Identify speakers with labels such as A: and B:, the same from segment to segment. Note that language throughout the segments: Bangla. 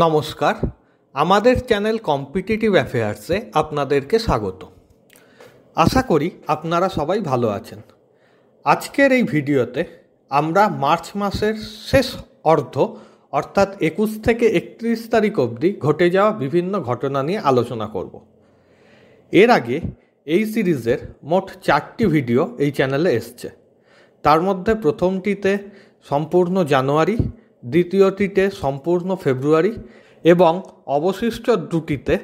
A: নমস্কার আমাদের চ্যানেল কম্পিটিটিভ অ্যাফেয়ার্সে আপনাদেরকে স্বাগত আশা করি আপনারা সবাই ভালো আছেন আজকের এই ভিডিওতে আমরা মার্চ মাসের শেষ অর্ধ অর্থাৎ একুশ থেকে একত্রিশ তারিখ অবধি ঘটে যাওয়া বিভিন্ন ঘটনা নিয়ে আলোচনা করব এর আগে এই সিরিজের মোট চারটি ভিডিও এই চ্যানেলে এসছে তার মধ্যে প্রথমটিতে সম্পূর্ণ জানুয়ারি দ্বিতীয়টিতে সম্পূর্ণ ফেব্রুয়ারি এবং অবশিষ্ট দুটিতে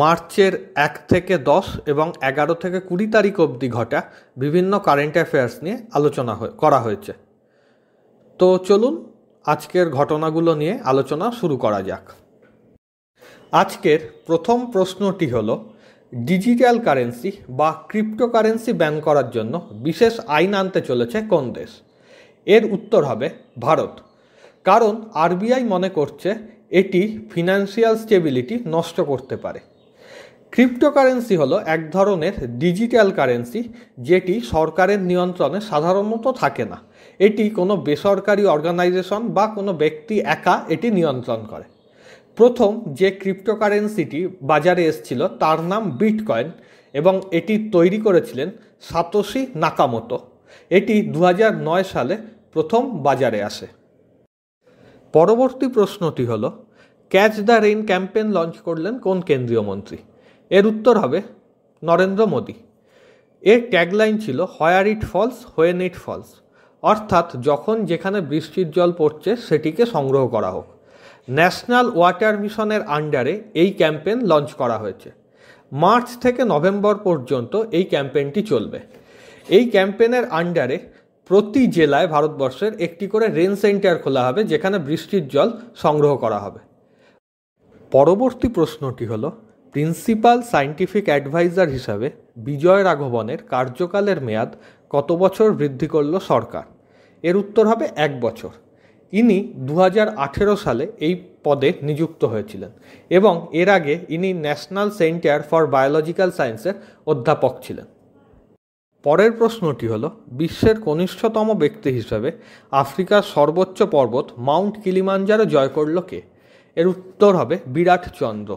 A: মার্চের এক থেকে দশ এবং এগারো থেকে কুড়ি তারিখ অবধি ঘটা বিভিন্ন কারেন্ট অ্যাফেয়ার্স নিয়ে আলোচনা করা হয়েছে তো চলুন আজকের ঘটনাগুলো নিয়ে আলোচনা শুরু করা যাক আজকের প্রথম প্রশ্নটি হল ডিজিটাল কারেন্সি বা ক্রিপ্টোকারেন্সি ব্যান করার জন্য বিশেষ আইন আনতে চলেছে কোন দেশ এর উত্তর হবে ভারত কারণ আরবিআই মনে করছে এটি ফিনান্সিয়াল স্টেবিলিটি নষ্ট করতে পারে ক্রিপ্টোকারেন্সি হলো এক ধরনের ডিজিটাল কারেন্সি যেটি সরকারের নিয়ন্ত্রণে সাধারণত থাকে না এটি কোনো বেসরকারি অর্গানাইজেশন বা কোনো ব্যক্তি একা এটি নিয়ন্ত্রণ করে প্রথম যে ক্রিপ্টোকারেন্সিটি বাজারে এসেছিল তার নাম বিটকয়েন এবং এটি তৈরি করেছিলেন সাতোশি নাকামতো এটি দু সালে প্রথম বাজারে আসে পরবর্তী প্রশ্নটি হল catch the rain campaign launch করলেন কোন কেন্দ্রীয় মন্ত্রী এর উত্তর হবে নরেন্দ্র মোদী এর ট্যাগলাইন ছিল where it falls when it falls অর্থাৎ যখন যেখানে বৃষ্টির জল পড়ছে সেটিকে সংগ্রহ করা হোক ন্যাশনাল ওয়াটার মিশনের আন্ডারে এই ক্যাম্পেন লঞ্চ করা হয়েছে মার্চ থেকে নভেম্বর পর্যন্ত এই ক্যাম্পেনটি চলবে এই ক্যাম্পেনের আন্ডারে প্রতি জেলায় ভারতবর্ষের একটি করে রেন সেন্টার খোলা হবে যেখানে বৃষ্টির জল সংগ্রহ করা হবে পরবর্তী প্রশ্নটি হল প্রিন্সিপাল সায়েন্টিফিক অ্যাডভাইজার হিসাবে বিজয় রাঘবনের কার্যকালের মেয়াদ কত বছর বৃদ্ধি করল সরকার এর উত্তর হবে এক বছর ইনি দু সালে এই পদে নিযুক্ত হয়েছিলেন এবং এর আগে ইনি ন্যাশনাল সেন্টার ফর বায়োলজিক্যাল সায়েন্সের অধ্যাপক ছিলেন পরের প্রশ্নটি হল বিশ্বের কনিষ্ঠতম ব্যক্তি হিসাবে আফ্রিকার সর্বোচ্চ পর্বত মাউন্ট কিলিমাঞ্জারো জয় করল কে এর উত্তর হবে বিরাট চন্দ্র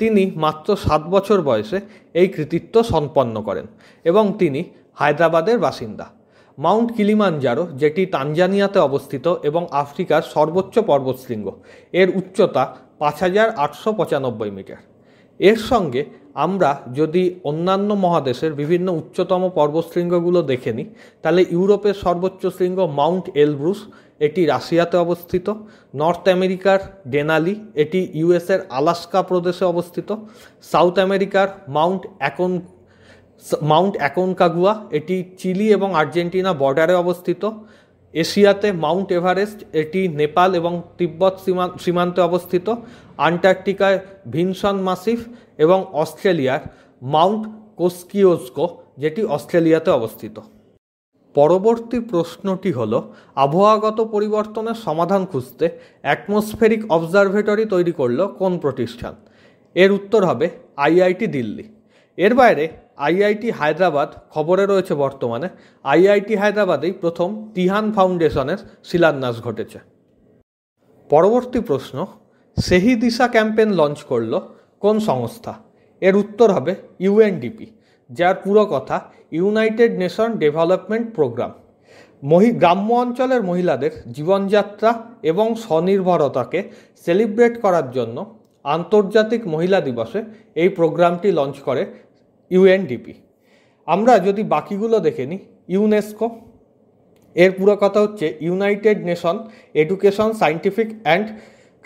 A: তিনি মাত্র সাত বছর বয়সে এই কৃতিত্ব সম্পন্ন করেন এবং তিনি হায়দ্রাবাদের বাসিন্দা মাউন্ট কিলিমাঞ্জারো যেটি তানজানিয়াতে অবস্থিত এবং আফ্রিকার সর্বোচ্চ পর্বতশৃঙ্গ এর উচ্চতা পাঁচ হাজার আটশো পঁচানব্বই মিটার এর সঙ্গে আমরা যদি অন্যান্য মহাদেশের বিভিন্ন উচ্চতম পর্বতশৃঙ্গগুলো দেখে নিই তাহলে ইউরোপের সর্বোচ্চ শৃঙ্গ মাউন্ট এলব্রুস এটি রাশিয়াতে অবস্থিত নর্থ আমেরিকার ডেনালি এটি ইউএসের আলাস্কা প্রদেশে অবস্থিত সাউথ আমেরিকার মাউন্ট অ্যাকন মাউন্ট অ্যাকনকাগুয়া এটি চিলি এবং আর্জেন্টিনা বর্ডারে অবস্থিত এশিয়াতে মাউন্ট এভারেস্ট এটি নেপাল এবং তিব্বত সীমান্তে অবস্থিত আন্টার্কটিকায় ভিনসন মাসিফ এবং অস্ট্রেলিয়ার মাউন্ট কোস্কিওস্কো যেটি অস্ট্রেলিয়াতে অবস্থিত পরবর্তী প্রশ্নটি হল আবহাওয়াগত পরিবর্তনের সমাধান খুঁজতে অ্যাটমসফেরিক অবজারভেটরি তৈরি করল কোন প্রতিষ্ঠান এর উত্তর হবে আইআইটি দিল্লি এর বাইরে আইআইটি হায়দ্রাবাদ খবরে রয়েছে বর্তমানে আইআইটি হায়দ্রাবাদেই প্রথম তিহান ফাউন্ডেশনের শিলান্যাস ঘটেছে পরবর্তী প্রশ্ন সেহি দিশা ক্যাম্পেন লঞ্চ করলো কোন সংস্থা এর উত্তর হবে ইউএনডিপি যার পুরো কথা ইউনাইটেড নেশন ডেভেলপমেন্ট প্রোগ্রাম মহি গ্রাম্য অঞ্চলের মহিলাদের জীবনযাত্রা এবং স্বনির্ভরতাকে সেলিব্রেট করার জন্য আন্তর্জাতিক মহিলা দিবসে এই প্রোগ্রামটি লঞ্চ করে ইউএনডিপি আমরা যদি বাকিগুলো দেখে নিই ইউনেস্কো এর পুরো কথা হচ্ছে united nation education scientific and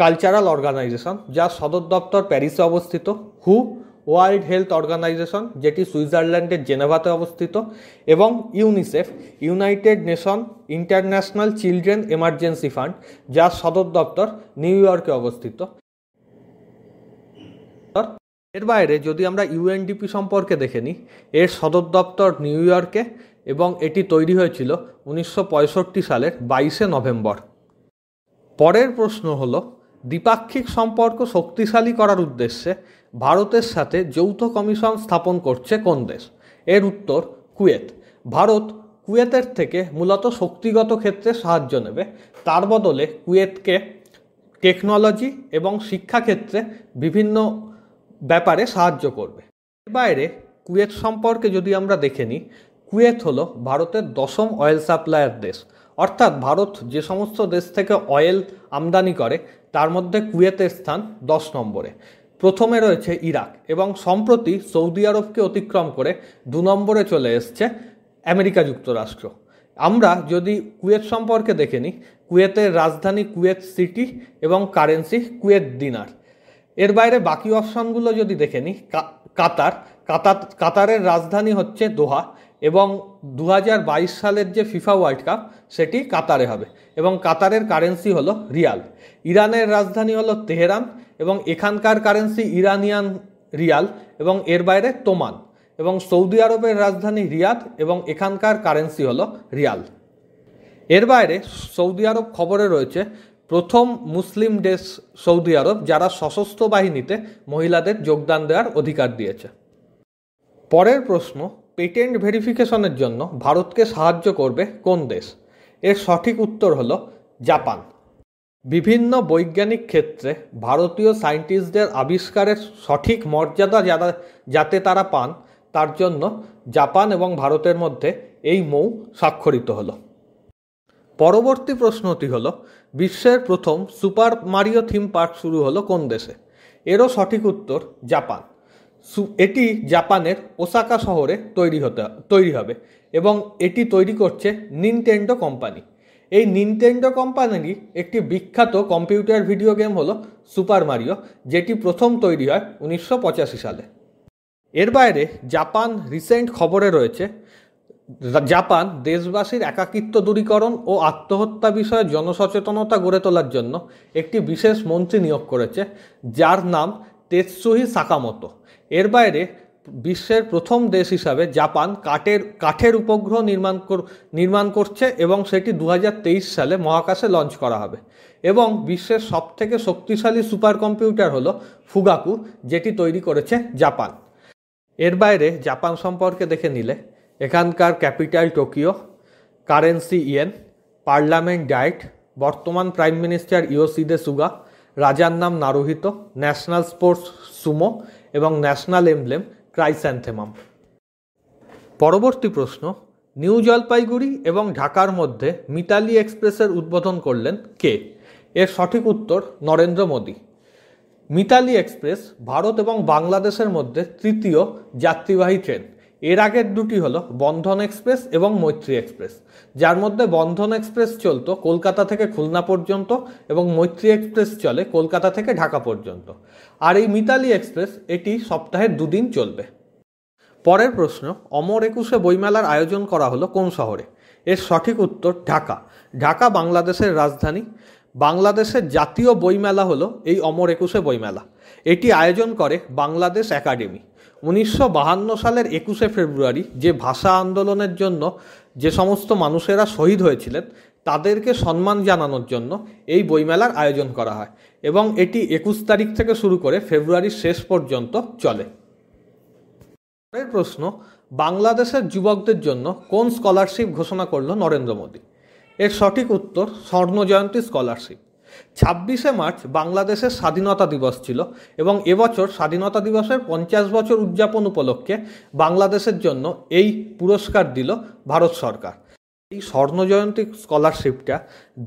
A: cultural organisation যার সদর দপ্তর প্যারিসে অবস্থিত হু ওয়ার্ল্ড হেলথ অর্গানাইজেশন যেটি সুইজারল্যান্ডের জেনেভাতে অবস্থিত এবং UNICEF united nation international children emergency fund যার সদর দপ্তর নিউ ইয়র্কে অবস্থিত এর বাইরে যদি আমরা ইউএনডিপি সম্পর্কে দেখে নিই এর সদর দপ্তর নিউ ইয়র্কে এবং এটি তৈরি হয়েছিল উনিশশো সালের বাইশে নভেম্বর পরের প্রশ্ন হলো দ্বিপাক্ষিক সম্পর্ক শক্তিশালী করার উদ্দেশ্যে ভারতের সাথে যৌথ কমিশন স্থাপন করছে কোন দেশ এর উত্তর কুয়েত ভারত কুয়েতের থেকে মূলত শক্তিগত ক্ষেত্রে সাহায্য নেবে তার বদলে কুয়েতকে টেকনোলজি এবং শিক্ষাক্ষেত্রে বিভিন্ন ব্যাপারে সাহায্য করবে এর বাইরে কুয়েত সম্পর্কে যদি আমরা দেখে নিই কুয়েত হলো ভারতের দশম অয়েল সাপ্লায়ার দেশ অর্থাৎ ভারত যে সমস্ত দেশ থেকে অয়েল আমদানি করে তার মধ্যে কুয়েতের স্থান দশ নম্বরে প্রথমে রয়েছে ইরাক এবং সম্প্রতি সৌদি আরবকে অতিক্রম করে দু নম্বরে চলে এসছে আমেরিকা যুক্তরাষ্ট্র আমরা যদি কুয়েত সম্পর্কে দেখে নিই কুয়েতের রাজধানী কুয়েত সিটি এবং কারেন্সি কুয়েত দিনার এর বাইরে বাকি অপশনগুলো যদি দেখে নিই কাতার কাতার কাতারের রাজধানী হচ্ছে দোহা এবং দু সালের যে ফিফা ওয়ার্ল্ড কাপ সেটি কাতারে হবে এবং কাতারের কারেন্সি হলো রিয়াল ইরানের রাজধানী হলো তেহরান এবং এখানকার কারেন্সি ইরানিয়ান রিয়াল এবং এর বাইরে তোমান এবং সৌদি আরবের রাজধানী রিয়াদ এবং এখানকার কারেন্সি হলো রিয়াল এর বাইরে সৌদি আরব খবরে রয়েছে প্রথম মুসলিম দেশ সৌদি আরব যারা সশস্ত্র বাহিনীতে মহিলাদের যোগদান দেওয়ার অধিকার দিয়েছে পরের প্রশ্ন পেটেন্ট ভেরিফিকেশনের জন্য ভারতকে সাহায্য করবে কোন দেশ এর সঠিক উত্তর হলো জাপান বিভিন্ন বৈজ্ঞানিক ক্ষেত্রে ভারতীয় সায়েন্টিস্টদের আবিষ্কারের সঠিক মর্যাদা যারা যাতে তারা পান তার জন্য জাপান এবং ভারতের মধ্যে এই মৌ স্বাক্ষরিত হলো পরবর্তী প্রশ্নটি হল বিশ্বের প্রথম সুপার মারিও থিম পার্ক শুরু হলো কোন দেশে এরও সঠিক উত্তর জাপান এটি জাপানের ওসাকা শহরে তৈরি হতে তৈরি হবে এবং এটি তৈরি করছে নিনটেন্ডো কোম্পানি এই নিনটেন্ডো কোম্পানিরই একটি বিখ্যাত কম্পিউটার ভিডিও গেম হলো সুপার মারিও যেটি প্রথম তৈরি হয় উনিশশো সালে এর বাইরে জাপান রিসেন্ট খবরে রয়েছে জাপান দেশবাসীর একাকিত্ব দূরীকরণ ও আত্মহত্যা বিষয়ে জনসচেতনতা গড়ে তোলার জন্য একটি বিশেষ মন্ত্রী নিয়োগ করেছে যার নাম তেৎসুহি সাকামতো এর বাইরে বিশ্বের প্রথম দেশ হিসাবে জাপান কাঠের কাঠের উপগ্রহ নির্মাণ নির্মাণ করছে এবং সেটি দু সালে মহাকাশে লঞ্চ করা হবে এবং বিশ্বের সবথেকে শক্তিশালী সুপার কম্পিউটার হলো ফুগাকু যেটি তৈরি করেছে জাপান এর বাইরে জাপান সম্পর্কে দেখে নিলে এখানকার capital Tokyo currency yen parliament diet বর্তমান প্রাইম মিনিস্টার ইয়োসিদে সুগা রাজার নাম নারোহিত ন্যাশনাল স্পোর্টস সুমো এবং ন্যাশনাল এমব্লেম ক্রাইস্যান্থেমাম পরবর্তী প্রশ্ন নিউ জলপাইগুড়ি এবং ঢাকার মধ্যে মিতালি এক্সপ্রেসের উদ্বোধন করলেন কে এর সঠিক উত্তর নরেন্দ্র মোদী মিতালি এক্সপ্রেস ভারত এবং বাংলাদেশের মধ্যে তৃতীয় যাত্রীবাহী ট্রেন এর আগের দুটি হলো বন্ধন এক্সপ্রেস এবং মৈত্রী এক্সপ্রেস যার মধ্যে বন্ধন এক্সপ্রেস চলতো কলকাতা থেকে খুলনা পর্যন্ত এবং মৈত্রী এক্সপ্রেস চলে কলকাতা থেকে ঢাকা পর্যন্ত আর এই মিতালি এক্সপ্রেস এটি সপ্তাহে দুদিন চলবে পরের প্রশ্ন অমর একুশে বইমেলার আয়োজন করা হলো কোন শহরে এর সঠিক উত্তর ঢাকা ঢাকা বাংলাদেশের রাজধানী বাংলাদেশের জাতীয় বইমেলা হলো এই অমর একুশে বইমেলা এটি আয়োজন করে বাংলাদেশ একাডেমি উনিশশো সালের একুশে ফেব্রুয়ারি যে ভাষা আন্দোলনের জন্য যে সমস্ত মানুষেরা শহীদ হয়েছিলেন তাদেরকে সম্মান জানানোর জন্য এই বইমেলার আয়োজন করা হয় এবং এটি একুশ তারিখ থেকে শুরু করে ফেব্রুয়ারির শেষ পর্যন্ত চলে পরের প্রশ্ন বাংলাদেশের যুবকদের জন্য কোন স্কলারশিপ ঘোষণা করল নরেন্দ্র মোদী এর সঠিক উত্তর স্বর্ণজয়ন্তী স্কলারশিপ ছাব্বিশে মার্চ বাংলাদেশের স্বাধীনতা দিবস ছিল এবং এবছর স্বাধীনতা দিবসের পঞ্চাশ বছর উদযাপন উপলক্ষে বাংলাদেশের জন্য এই পুরস্কার দিল ভারত সরকার এই স্বর্ণজয়ন্তী স্কলারশিপটা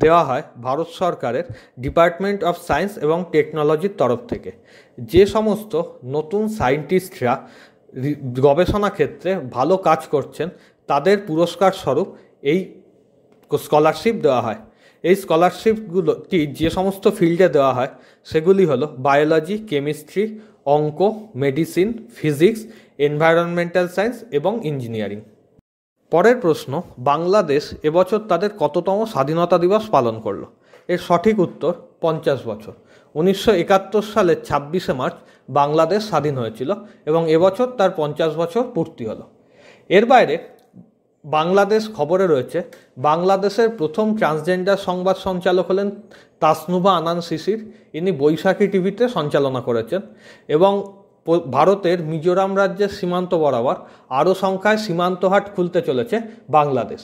A: দেওয়া হয় ভারত সরকারের ডিপার্টমেন্ট অফ সায়েন্স এবং টেকনোলজির তরফ থেকে যে সমস্ত নতুন সায়েন্টিস্টরা গবেষণা ক্ষেত্রে ভালো কাজ করছেন তাদের পুরস্কার স্বরূপ এই স্কলারশিপ দেওয়া হয় এই স্কলারশিপগুলোটি যে সমস্ত ফিল্ডে দেওয়া হয় সেগুলি হলো বায়োলজি কেমিস্ট্রি অঙ্ক মেডিসিন ফিজিক্স এনভায়রনমেন্টাল সায়েন্স এবং ইঞ্জিনিয়ারিং পরের প্রশ্ন বাংলাদেশ এবছর তাদের কততম স্বাধীনতা দিবস পালন করলো এর সঠিক উত্তর পঞ্চাশ বছর উনিশশো একাত্তর সালের ছাব্বিশে মার্চ বাংলাদেশ স্বাধীন হয়েছিল এবং এবছর তার পঞ্চাশ বছর পূর্তি হলো এর বাইরে বাংলাদেশ খবরে রয়েছে বাংলাদেশের প্রথম ট্রান্সজেন্ডার সংবাদ সঞ্চালক হলেন তাসনুবা আনান শিশির ইনি বৈশাখী টিভিতে সঞ্চালনা করেছেন এবং ভারতের মিজোরাম রাজ্যের সীমান্ত বরাবর আরও সংখ্যায় সীমান্ত হাট খুলতে চলেছে বাংলাদেশ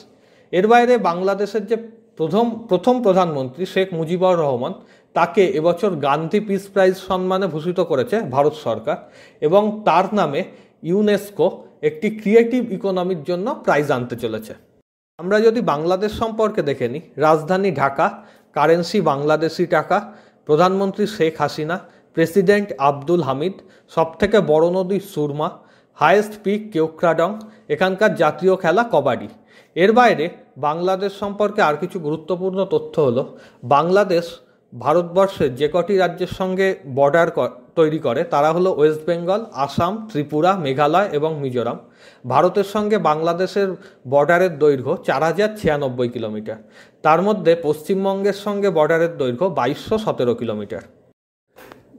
A: এর বাইরে বাংলাদেশের যে প্রথম প্রথম প্রধানমন্ত্রী শেখ মুজিবুর রহমান তাকে এবছর গান্ধী পিস প্রাইজ সম্মানে ভূষিত করেছে ভারত সরকার এবং তার নামে ইউনেস্কো একটি ক্রিয়েটিভ ইকোনমির জন্য প্রাইজ আনতে চলেছে আমরা যদি বাংলাদেশ সম্পর্কে দেখে নিই রাজধানী ঢাকা কারেন্সি বাংলাদেশি টাকা প্রধানমন্ত্রী শেখ হাসিনা প্রেসিডেন্ট আব্দুল হামিদ সবথেকে বড় নদী সুরমা হায়েস্ট পিক কেউক্রাডং এখানকার জাতীয় খেলা কবাডি এর বাইরে বাংলাদেশ সম্পর্কে আর কিছু গুরুত্বপূর্ণ তথ্য হলো বাংলাদেশ ভারতবর্ষের যে কটি রাজ্যের সঙ্গে বর্ডার তৈরি করে তারা হলো ওয়েস্ট বেঙ্গল আসাম ত্রিপুরা মেঘালয় এবং মিজোরাম ভারতের সঙ্গে বাংলাদেশের বর্ডারের দৈর্ঘ্য চার হাজার ছিয়ানব্বই কিলোমিটার তার মধ্যে পশ্চিমবঙ্গের সঙ্গে বর্ডারের দৈর্ঘ্য বাইশশো সতেরো কিলোমিটার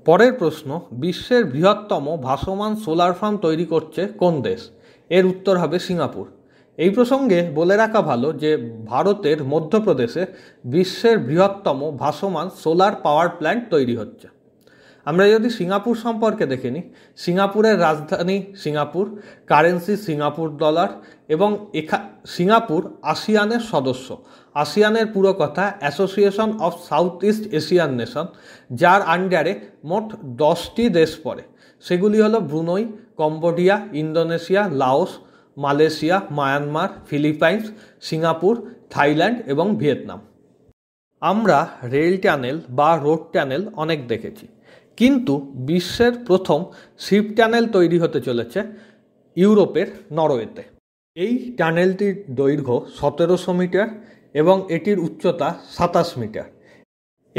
A: পরের প্রশ্ন বিশ্বের বৃহত্তম ভাসমান সোলার ফার্ম তৈরি করছে কোন দেশ এর উত্তর হবে সিঙ্গাপুর এই প্রসঙ্গে বলে রাখা ভালো যে ভারতের মধ্যপ্রদেশে বিশ্বের বৃহত্তম ভাসমান সোলার পাওয়ার প্ল্যান্ট তৈরি হচ্ছে আমরা যদি সিঙ্গাপুর সম্পর্কে দেখে নিই সিঙ্গাপুরের রাজধানী সিঙ্গাপুর কারেন্সি সিঙ্গাপুর ডলার এবং এখা সিঙ্গাপুর আসিয়ানের সদস্য আসিয়ানের পুরো কথা association of south east Asian nation যার আন্ডারে মোট দশটি দেশ পড়ে সেগুলি হলো Brunei Cambodia Indonesia Laos Malaysia Myanmar Philippines Singapore Thailand এবং ভিয়েতনাম আমরা রেল টানেল বা রোড টানেল অনেক দেখেছি কিন্তু বিশ্বের প্রথম শিপ টানেল তৈরি হতে চলেছে ইউরোপের নরওয়েতে এই টানেলটির দৈর্ঘ্য সতেরোশো মিটার এবং এটির উচ্চতা সাতাশ মিটার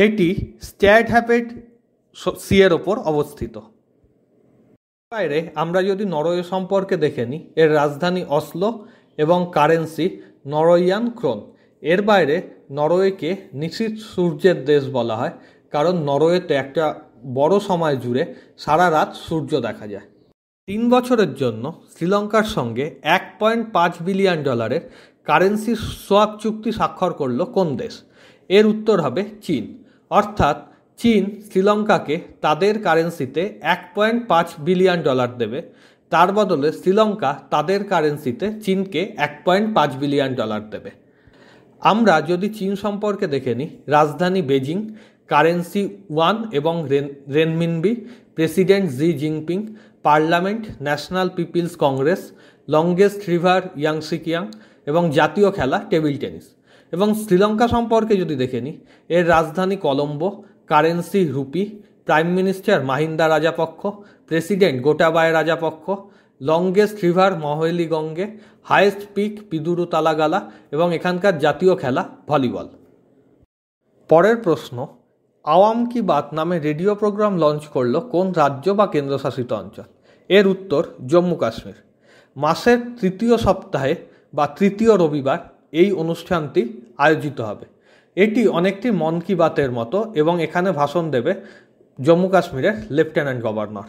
A: এটি স্ট্যাড হ্যাপেড সিয়ের ওপর অবস্থিত বাইরে আমরা যদি নরওয়ে সম্পর্কে দেখে নিই এর রাজধানী অসলো এবং কারেন্সি নরওয়ান ক্রোন এর বাইরে নরওয়েকে নিশ্চিত সূর্যের দেশ বলা হয় কারণ নরওয়েতে একটা বড় সময় জুড়ে সারা রাত সূর্য দেখা যায় তিন বছরের জন্য শ্রীলঙ্কার সঙ্গে এক পয়েন্ট পাঁচ বিলিয়ন ডলারের কারেন্সি সোয়াক চুক্তি স্বাক্ষর করল কোন দেশ এর উত্তর হবে চীন অর্থাৎ চীন শ্রীলঙ্কাকে তাদের কারেন্সিতে এক পয়েন্ট পাঁচ বিলিয়ন ডলার দেবে তার বদলে শ্রীলঙ্কা তাদের কারেন্সিতে চীনকে এক পয়েন্ট পাঁচ বিলিয়ন ডলার দেবে আমরা যদি চীন সম্পর্কে দেখে নিই রাজধানী বেজিং কারেন্সি ওয়ান এবং renminbi president Xi Jinping parliament national people's congress longest river Yangtze Kiang এবং জাতীয় খেলা টেবিল টেনিস এবং শ্রীলঙ্কা সম্পর্কে যদি দেখে নিই এর রাজধানী Colombo currency rupee prime minister Mahinda Rajapaksa president Gotabaya Rajapaksa longest river Ganga highest peak Pidurutalagala এবং এখানকার জাতীয় খেলা ভলিবল পরের প্রশ্ন আওয়াম কি বাত নামে রেডিও প্রোগ্রাম লঞ্চ করল কোন রাজ্য বা কেন্দ্রশাসিত অঞ্চল এর উত্তর জম্মু কাশ্মীর মাসের তৃতীয় সপ্তাহে বা তৃতীয় রবিবার এই অনুষ্ঠানটি আয়োজিত হবে এটি অনেকটি মন কি বাতের মতো এবং এখানে ভাষণ দেবে জম্মু কাশ্মীরের লেফটেন্যান্ট গভর্নর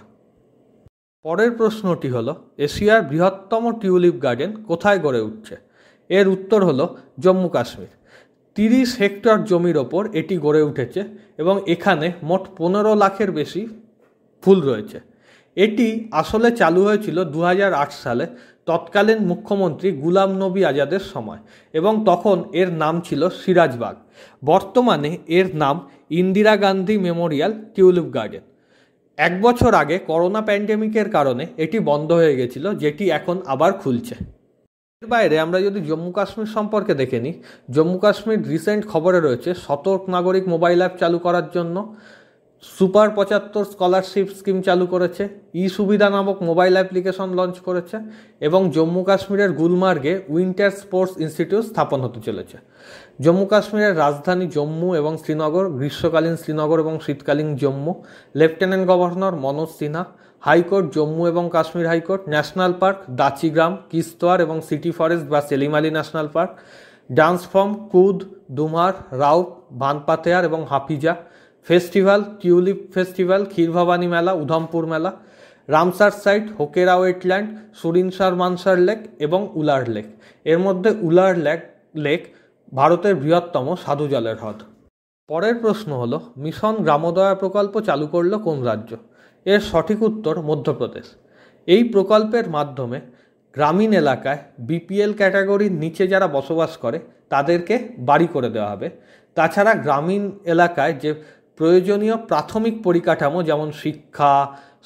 A: পরের প্রশ্নটি হল এশিয়ার বৃহত্তম টিউলিপ গার্ডেন কোথায় গড়ে উঠছে এর উত্তর হল জম্মু কাশ্মীর তিরিশ হেক্টর জমির ওপর এটি গড়ে উঠেছে এবং এখানে মোট পনেরো লাখের বেশি ফুল রয়েছে এটি আসলে চালু হয়েছিল দু সালে তৎকালীন মুখ্যমন্ত্রী গুলাম নবী আজাদের সময় এবং তখন এর নাম ছিল সিরাজবাগ বর্তমানে এর নাম Indira Gandhi memorial tulip garden এক বছর আগে করোনা প্যান্ডেমিকের কারণে এটি বন্ধ হয়ে গেছিল যেটি এখন আবার খুলছে এর বাইরে আমরা যদি জম্মু কাশ্মীর সম্পর্কে দেখে নিই জম্মু কাশ্মীর রিসেন্ট খবরে রয়েছে সতর্ক নাগরিক মোবাইল অ্যাপ চালু করার জন্য সুপার পঁচাত্তর স্কলারশিপ স্কিম চালু করেছে ই সুবিধা নামক মোবাইল অ্যাপ্লিকেশন লঞ্চ করেছে এবং জম্মু কাশ্মীরের গুলমার্গে উইন্টার স্পোর্টস ইনস্টিটিউট স্থাপন হতে চলেছে জম্মু কাশ্মীরের রাজধানী জম্মু এবং শ্রীনগর গ্রীষ্মকালীন শ্রীনগর এবং শীতকালীন Jammu lieutenant governor Manoj Sinha high court Jammu এবং Kashmir high court national park Dachigam Kishtwar এবং সিটি ফরেস্ট বা Salim Ali national park dance form Kud Dumhal Rouf Bhand Pather এবং Hafiza festival tulip festival Kheer Bhawani Mela Udhampur Mela Ramsar site Hokera wetland Surinsar Mansar lake এবং উলার লেক এর মধ্যে উলার লেক লেক ভারতের বৃহত্তম সাধু জলের হ্রদ পরের প্রশ্ন হলো মিশন গ্রামোদয়া প্রকল্প চালু করল কোন রাজ্য এর সঠিক উত্তর মধ্যপ্রদেশ এই প্রকল্পের মাধ্যমে গ্রামীণ এলাকায় বিপিএল ক্যাটাগরির নিচে যারা বসবাস করে তাদেরকে বাড়ি করে দেওয়া হবে তাছাড়া গ্রামীণ এলাকায় যে প্রয়োজনীয় প্রাথমিক পরিকাঠামো যেমন শিক্ষা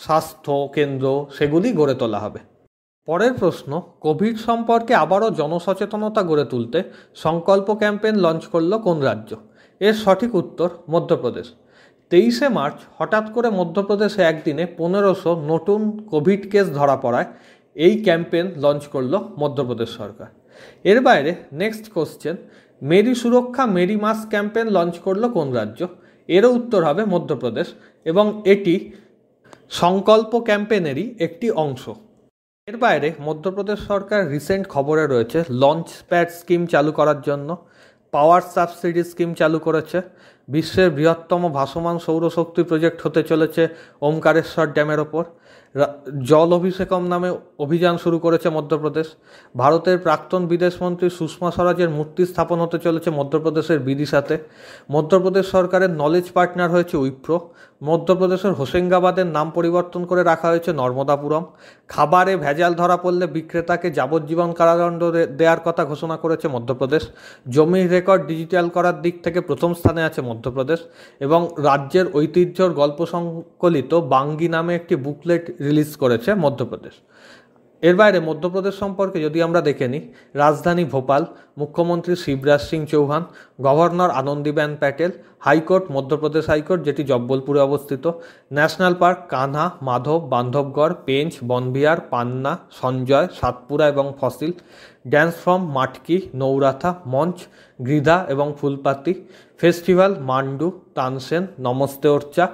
A: স্বাস্থ্য কেন্দ্র সেগুলি গড়ে তোলা হবে পরের প্রশ্ন কোভিড সম্পর্কে আবারও জনসচেতনতা গড়ে তুলতে সংকল্প ক্যাম্পেইন লঞ্চ করল কোন রাজ্য এর সঠিক উত্তর মধ্যপ্রদেশ তেইশে মার্চ হঠাৎ করে মধ্যপ্রদেশে একদিনে পনেরোশো নতুন কোভিড কেস ধরা পড়ায় এই ক্যাম্পেইন লঞ্চ করল মধ্যপ্রদেশ সরকার এর বাইরে next question Meri Suraksha Meri Maas campaign launch করলো কোন রাজ্য এরও উত্তর হবে মধ্যপ্রদেশ এবং এটি সংকল্প ক্যাম্পেইনেরই একটি অংশ এর বাইরে মধ্যপ্রদেশ সরকার রিসেন্ট খবরে রয়েছে লঞ্চ প্যাড স্কিম চালু করার জন্য পাওয়ার সাবসিডি স্কিম চালু করেছে বিশ্বের বৃহত্তম ভাসমান সৌরশক্তি প্রজেক্ট হতে চলেছে ওমকারেশ্বর ড্যামের ওপর জল অভিষেকম নামে অভিযান শুরু করেছে মধ্যপ্রদেশ ভারতের প্রাক্তন বিদেশমন্ত্রী সুষমা স্বরাজের মূর্তি স্থাপন হতে চলেছে মধ্যপ্রদেশের বিদিশাতে মধ্যপ্রদেশ সরকারের নলেজ পার্টনার হয়েছে উইপ্রো মধ্যপ্রদেশের হোসেঙ্গাবাদের নাম পরিবর্তন করে রাখা হয়েছে নর্মদাপুরম খাবারে ভেজাল ধরা পড়লে বিক্রেতাকে যাবজ্জীবন কারাদণ্ড দেওয়ার কথা ঘোষণা করেছে মধ্যপ্রদেশ জমির রেকর্ড ডিজিটাল করার দিক থেকে প্রথম স্থানে আছে মধ্যপ্রদেশ এবং রাজ্যের ঐতিহ্যর গল্প সংকলিত বাঙ্গি নামে একটি বুকলেট রিলিজ করেছে মধ্যপ্রদেশ এর বাইরে মধ্যপ্রদেশ সম্পর্কে যদি আমরা দেখে নিই রাজধানী ভোপাল মুখ্যমন্ত্রী Shivraj Singh Chouhan governor Anandiben Patel high court Madhya Pradesh high court যেটি জব্বলপুরে অবস্থিত ন্যাশনাল পার্ক কানহা মাধব বান্ধবগড় পেঞ্চ বনবিহার পান্না সঞ্জয় সাতপুরা এবং fossil dance form Matki Naurata Maanch Gridha এবং ফুলপাতি ফেস্টিভ্যাল মান্ডু তানসেন নমস্তে ওর্চা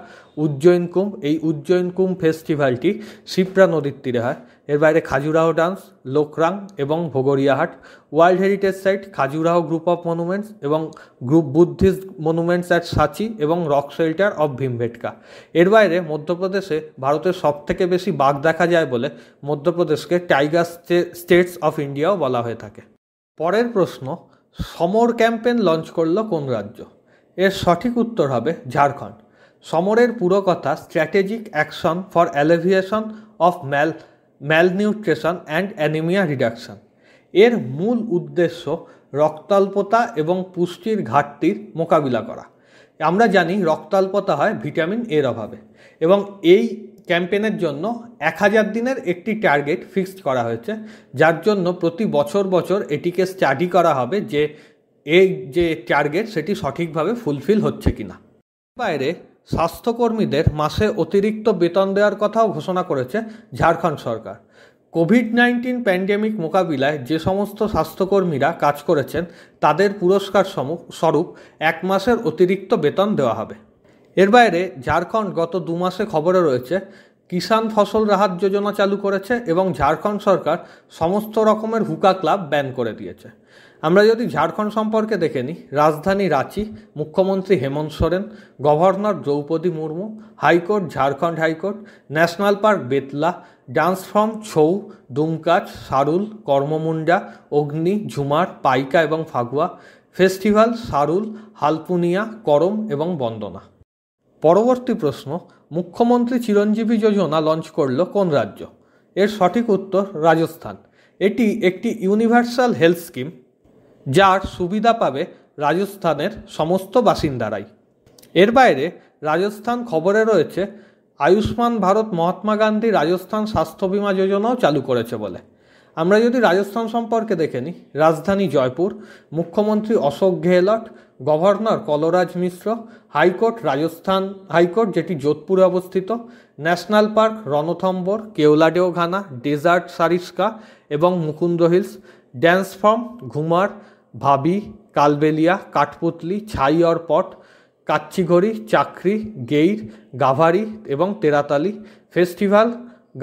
A: উজ্জয়ন কুম্ভ এই উজ্জয়ন কুম্ভ ফেস্টিভ্যালটি শিপ্রা নদীর তীরে হয় এর বাইরে খাজুরাহ ডান্স লোকরাং এবং Bhagoria Haat world heritage site Khajuraho group of monuments এবং গ্রুপ বুদ্ধিস্ট মনুমেন্টস অ্যাট সাচি এবং রক শেল্টার অফ ভীমভেটকা এর বাইরে মধ্যপ্রদেশে ভারতের সবথেকে বেশি বাঘ দেখা যায় বলে মধ্যপ্রদেশকে টাইগার স্টেটস অফ ইন্ডিয়াও বলা হয়ে থাকে পরের প্রশ্ন সমর ক্যাম্পেন লঞ্চ করলো কোন রাজ্য এর সঠিক উত্তর হবে ঝাড়খণ্ড সমরের পুরকথা strategic action for alleviation of mal malnutrition and anaemia reduction এর মূল উদ্দেশ্য রক্তাল্পতা এবং পুষ্টির ঘাটতির মোকাবিলা করা আমরা জানি রক্তাল্পতা হয় ভিটামিন এর অভাবে এবং এই ক্যাম্পেনের জন্য এক হাজার দিনের একটি টার্গেট ফিক্সড করা হয়েছে যার জন্য প্রতি বছর বছর এটিকে স্টাডি করা হবে যে এই যে টার্গেট সেটি সঠিকভাবে ফুলফিল হচ্ছে কিনা বাইরে স্বাস্থ্যকর্মীদের মাসে অতিরিক্ত বেতন দেওয়ার কথাও ঘোষণা করেছে ঝাড়খণ্ড সরকার কোভিড নাইন্টিন প্যান্ডেমিক মোকাবিলায় যে সমস্ত স্বাস্থ্যকর্মীরা কাজ করেছেন তাদের পুরস্কার স্বরূপ এক মাসের অতিরিক্ত বেতন দেওয়া হবে এর বাইরে ঝাড়খণ্ড গত দু মাসে খবরে রয়েছে কিষাণ ফসল রাহাত যোজনা চালু করেছে এবং ঝাড়খণ্ড সরকার সমস্ত রকমের হুকা ক্লাব ব্যান করে দিয়েছে আমরা যদি ঝাড়খণ্ড সম্পর্কে দেখে নিই রাজধানী রাঁচি মুখ্যমন্ত্রী Hemant Soren governor Draupadi Murmu high court Jharkhand high court national park Betla dance form Chhau Domkach Sarul Karma Munda Agni Jhumar পাইকা এবং ফাগুয়া ফেস্টিভ্যাল সারুল হালপুনিয়া করম এবং বন্দনা পরবর্তী প্রশ্ন মুখ্যমন্ত্রী চিরঞ্জীবী যোজনা লঞ্চ করল কোন রাজ্য এর সঠিক উত্তর রাজস্থান এটি একটি ইউনিভার্সাল হেলথ স্কিম যার সুবিধা পাবে রাজস্থানের সমস্ত বাসিন্দারাই এর বাইরে রাজস্থান খবরে রয়েছে আয়ুষ্মান ভারত মহাত্মা গান্ধী রাজস্থান স্বাস্থ্য বিমা যোজনাও চালু করেছে বলে আমরা যদি রাজস্থান সম্পর্কে দেখে নিই রাজধানী জয়পুর মুখ্যমন্ত্রী Ashok Gehlot governor Kalraj Mishra high court Rajasthan high court যেটি যোধপুরে অবস্থিত national park Ranthambore Keoladeo Ghana desert Sariska এবং Mukundra hills dance form Ghoomar Bhavai Kalbelia কাঠপুতলি ছাই অর পট কাচ্চিঘড়ি চাকরি গেইর গাভারি এবং Terah Taali festival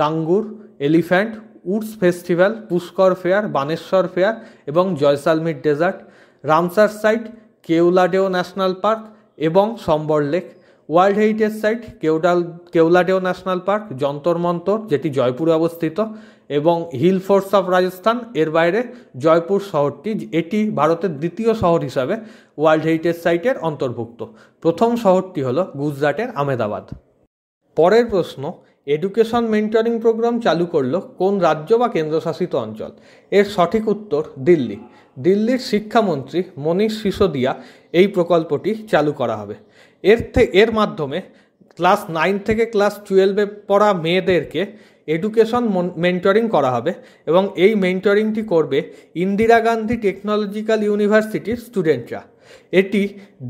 A: Gangaur elephant woods festival Pushkar fair Baneshwar fair এবং Jaisalmer desert Ramsar site Keoladeo national park এবং Sambhar lake world heritage site কেউডাল কেউলাডেও ন্যাশনাল পার্ক যন্তর মন্তর যেটি জয়পুরে অবস্থিত এবং হিল ফোর্স অফ রাজস্থান এর বাইরে জয়পুর শহরটি এটি ভারতের দ্বিতীয় শহর হিসাবে ওয়ার্ল্ড হেরিটেজ সাইটের অন্তর্ভুক্ত প্রথম শহরটি হল গুজরাটের আমেদাবাদ পরের প্রশ্ন এডুকেশন মেন্টরিং প্রোগ্রাম চালু করল কোন রাজ্য বা কেন্দ্রশাসিত অঞ্চল এর সঠিক উত্তর দিল্লি দিল্লির শিক্ষামন্ত্রী মনীষ সিসোদিয়া এই প্রকল্পটি চালু করা হবে এর থেকে এর মাধ্যমে ক্লাস নাইন থেকে ক্লাস টুয়েলভে পড়া মেয়েদেরকে এডুকেশন মেন্টরিং করা হবে এবং এই মেন্টরিংটি করবে ইন্দিরা গান্ধী টেকনোলজিক্যাল ইউনিভার্সিটির স্টুডেন্টরা এটি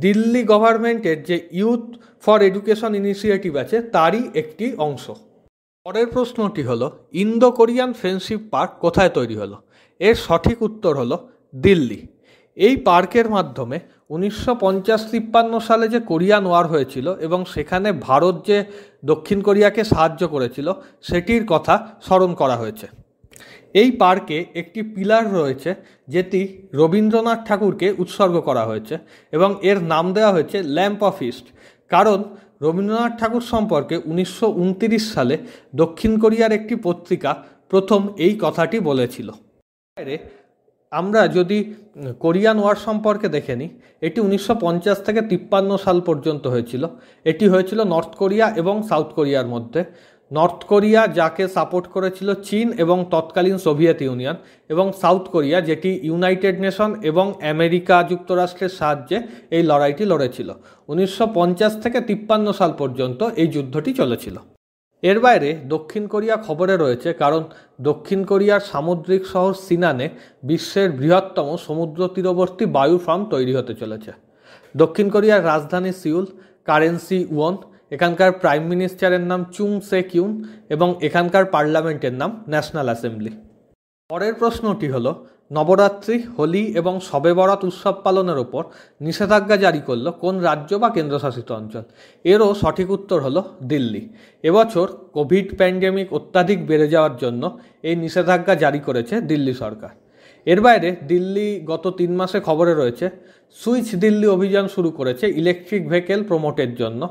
A: দিল্লি গভর্নমেন্টের যে ইউথ ফর এডুকেশন ইনিশিয়েটিভ আছে তারই একটি অংশ পরের প্রশ্নটি হলো ইন্দো কোরিয়ান ফ্রেন্ডশিপ পার্ক কোথায় তৈরি হলো এর সঠিক উত্তর হলো দিল্লি এই পার্কের মাধ্যমে উনিশশো পঞ্চাশ তিপ্পান্ন সালে যে কোরিয়ান ওয়ার হয়েছিল এবং সেখানে ভারত যে দক্ষিণ কোরিয়াকে সাহায্য করেছিল সেটির কথা স্মরণ করা হয়েছে এই পার্কে একটি পিলার রয়েছে যেটি রবীন্দ্রনাথ ঠাকুরকে উৎসর্গ করা হয়েছে এবং এর নাম দেওয়া হয়েছে ল্যাম্প অফ ইস্ট কারণ রবীন্দ্রনাথ ঠাকুর সম্পর্কে উনিশশো সালে দক্ষিণ কোরিয়ার একটি পত্রিকা প্রথম এই কথাটি বলেছিল আমরা যদি কোরিয়ান ওয়ার সম্পর্কে দেখে নিই এটি উনিশশো থেকে তিপ্পান্ন সাল পর্যন্ত হয়েছিল এটি হয়েছিল নর্থ কোরিয়া এবং সাউথ কোরিয়ার মধ্যে নর্থ কোরিয়া যাকে সাপোর্ট করেছিল চীন এবং তৎকালীন সোভিয়েত ইউনিয়ন এবং সাউথ কোরিয়া যেটি ইউনাইটেড নেশন এবং আমেরিকা যুক্তরাষ্ট্রের সাহায্যে এই লড়াইটি লড়েছিল উনিশশো থেকে তিপ্পান্ন সাল পর্যন্ত এই যুদ্ধটি চলেছিল এর বাইরে দক্ষিণ কোরিয়া খবরে রয়েছে কারণ দক্ষিণ কোরিয়ার সামুদ্রিক শহর সিনানে বিশ্বের বৃহত্তম সমুদ্র তীরবর্তী বায়ু ফার্ম তৈরি হতে চলেছে দক্ষিণ কোরিয়ার রাজধানী সিউল কারেন্সি ওয়ন এখানকার প্রাইম মিনিস্টারের নাম চুং সে কিউন এবং এখানকার পার্লামেন্টের নাম ন্যাশনাল অ্যাসেম্বলি পরের প্রশ্নটি হলো নবরাত্রি হোলি এবং শবে বরাত উৎসব পালনের ওপর নিষেধাজ্ঞা জারি করল কোন রাজ্য বা কেন্দ্রশাসিত অঞ্চল এরও সঠিক উত্তর হলো দিল্লি এবছর কোভিড প্যান্ডেমিক অত্যাধিক বেড়ে যাওয়ার জন্য এই নিষেধাজ্ঞা জারি করেছে দিল্লি সরকার এর বাইরে দিল্লি গত তিন মাসে খবরে রয়েছে সুইচ দিল্লি অভিযান শুরু করেছে ইলেকট্রিক ভেহিকেল প্রমোটের জন্য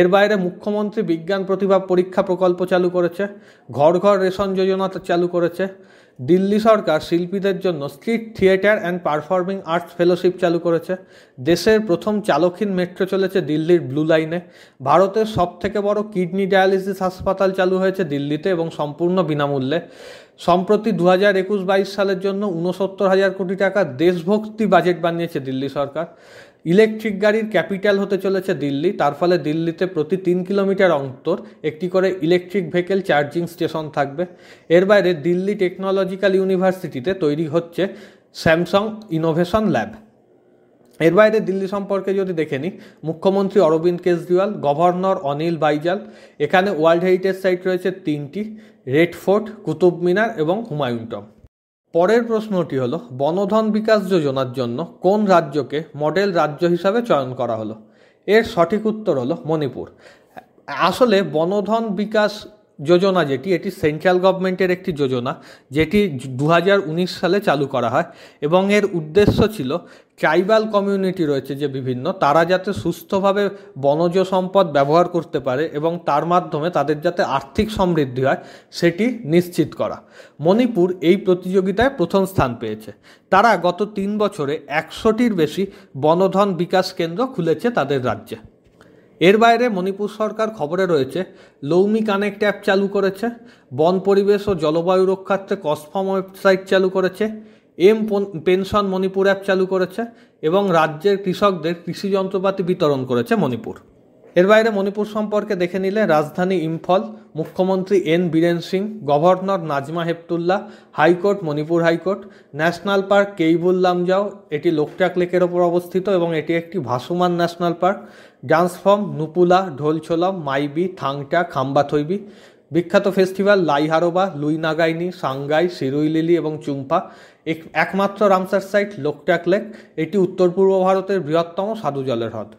A: এর বাইরে মুখ্যমন্ত্রী বিজ্ঞান প্রতিভা পরীক্ষা প্রকল্প চালু করেছে ঘর ঘর রেশন যোজনা চালু করেছে দিল্লি সরকার শিল্পীদের জন্য street theatre and performing arts fellowship চালু করেছে দেশের প্রথম চালকহীন মেট্রো চলেছে দিল্লির ব্লু লাইনে ভারতের সব থেকে বড় কিডনি ডায়ালিসিস হাসপাতাল চালু হয়েছে দিল্লিতে এবং সম্পূর্ণ বিনামূল্যে সম্প্রতি দু হাজার একুশ বাইশ সালের জন্য ঊনসত্তর হাজার কোটি টাকা দেশভক্তি বাজেট বানিয়েছে দিল্লি সরকার ইলেকট্রিক গাড়ির ক্যাপিটাল হতে চলেছে দিল্লি তার ফলে দিল্লিতে প্রতি তিন কিলোমিটার অন্তর একটি করে ইলেকট্রিক ভেহিকেল চার্জিং স্টেশন থাকবে এর বাইরে দিল্লি টেকনোলজিক্যাল ইউনিভার্সিটিতে তৈরি হচ্ছে স্যামসাং ইনোভেশন ল্যাব এর বাইরে দিল্লি সম্পর্কে যদি দেখে নিই মুখ্যমন্ত্রী অরবিন্দ কেজরিওয়াল গভর্নর অনিল বাইজাল এখানে ওয়ার্ল্ড হেরিটেজ সাইট রয়েছে তিনটি রেড ফোর্ট কুতুব মিনার এবং হুমায়ুন টম পরের প্রশ্নটি হলো বনধন বিকাশ যোজনার জন্য কোন রাজ্যকে মডেল রাজ্য হিসাবে চয়ন করা হলো এর সঠিক উত্তর হলো মণিপুর আসলে বনধন বিকাশ যোজনা যেটি এটি সেন্ট্রাল গভর্নমেন্টের একটি যোজনা যেটি দু সালে চালু করা হয় এবং এর উদ্দেশ্য ছিল ট্রাইবাল কমিউনিটি রয়েছে যে বিভিন্ন তারা যাতে সুস্থভাবে বনজ সম্পদ ব্যবহার করতে পারে এবং তার মাধ্যমে তাদের যাতে আর্থিক সমৃদ্ধি হয় সেটি নিশ্চিত করা মণিপুর এই প্রতিযোগিতায় প্রথম স্থান পেয়েছে তারা গত তিন বছরে একশোটির বেশি বনধন বিকাশ কেন্দ্র খুলেছে তাদের রাজ্যে এর বাইরে মণিপুর সরকার খবরে রয়েছে লৌমি কানেক্ট অ্যাপ চালু করেছে বন পরিবেশ ও জলবায়ু রক্ষার্থে কসফর্ম ওয়েবসাইট চালু করেছে এম পেনশন মণিপুর অ্যাপ চালু করেছে এবং রাজ্যের কৃষকদের কৃষি যন্ত্রপাতি বিতরণ করেছে মণিপুর এর বাইরে মণিপুর সম্পর্কে দেখে নিলে রাজধানী ইম্ফল মুখ্যমন্ত্রী N Biren Singh governor Najma Heptulla high court Manipur high court national park Keibul Lamjao এটি লোকটাক লেকের ওপর অবস্থিত এবং এটি একটি ভাসুমান ন্যাশনাল পার্ক ডান্সফর্ম নুপুলা ঢোলছোলম মাইবি থাংটা খাম্বাথৈবি বিখ্যাত ফেস্টিভ্যাল লাইহারোবা লুইনাগাইনি সাংগাই সিরুইলিলি এবং চুম্পা একমাত্র রামসার সাইট লোকটাক লেক এটি উত্তর পূর্ব ভারতের বৃহত্তম সাধু জলের হ্রদ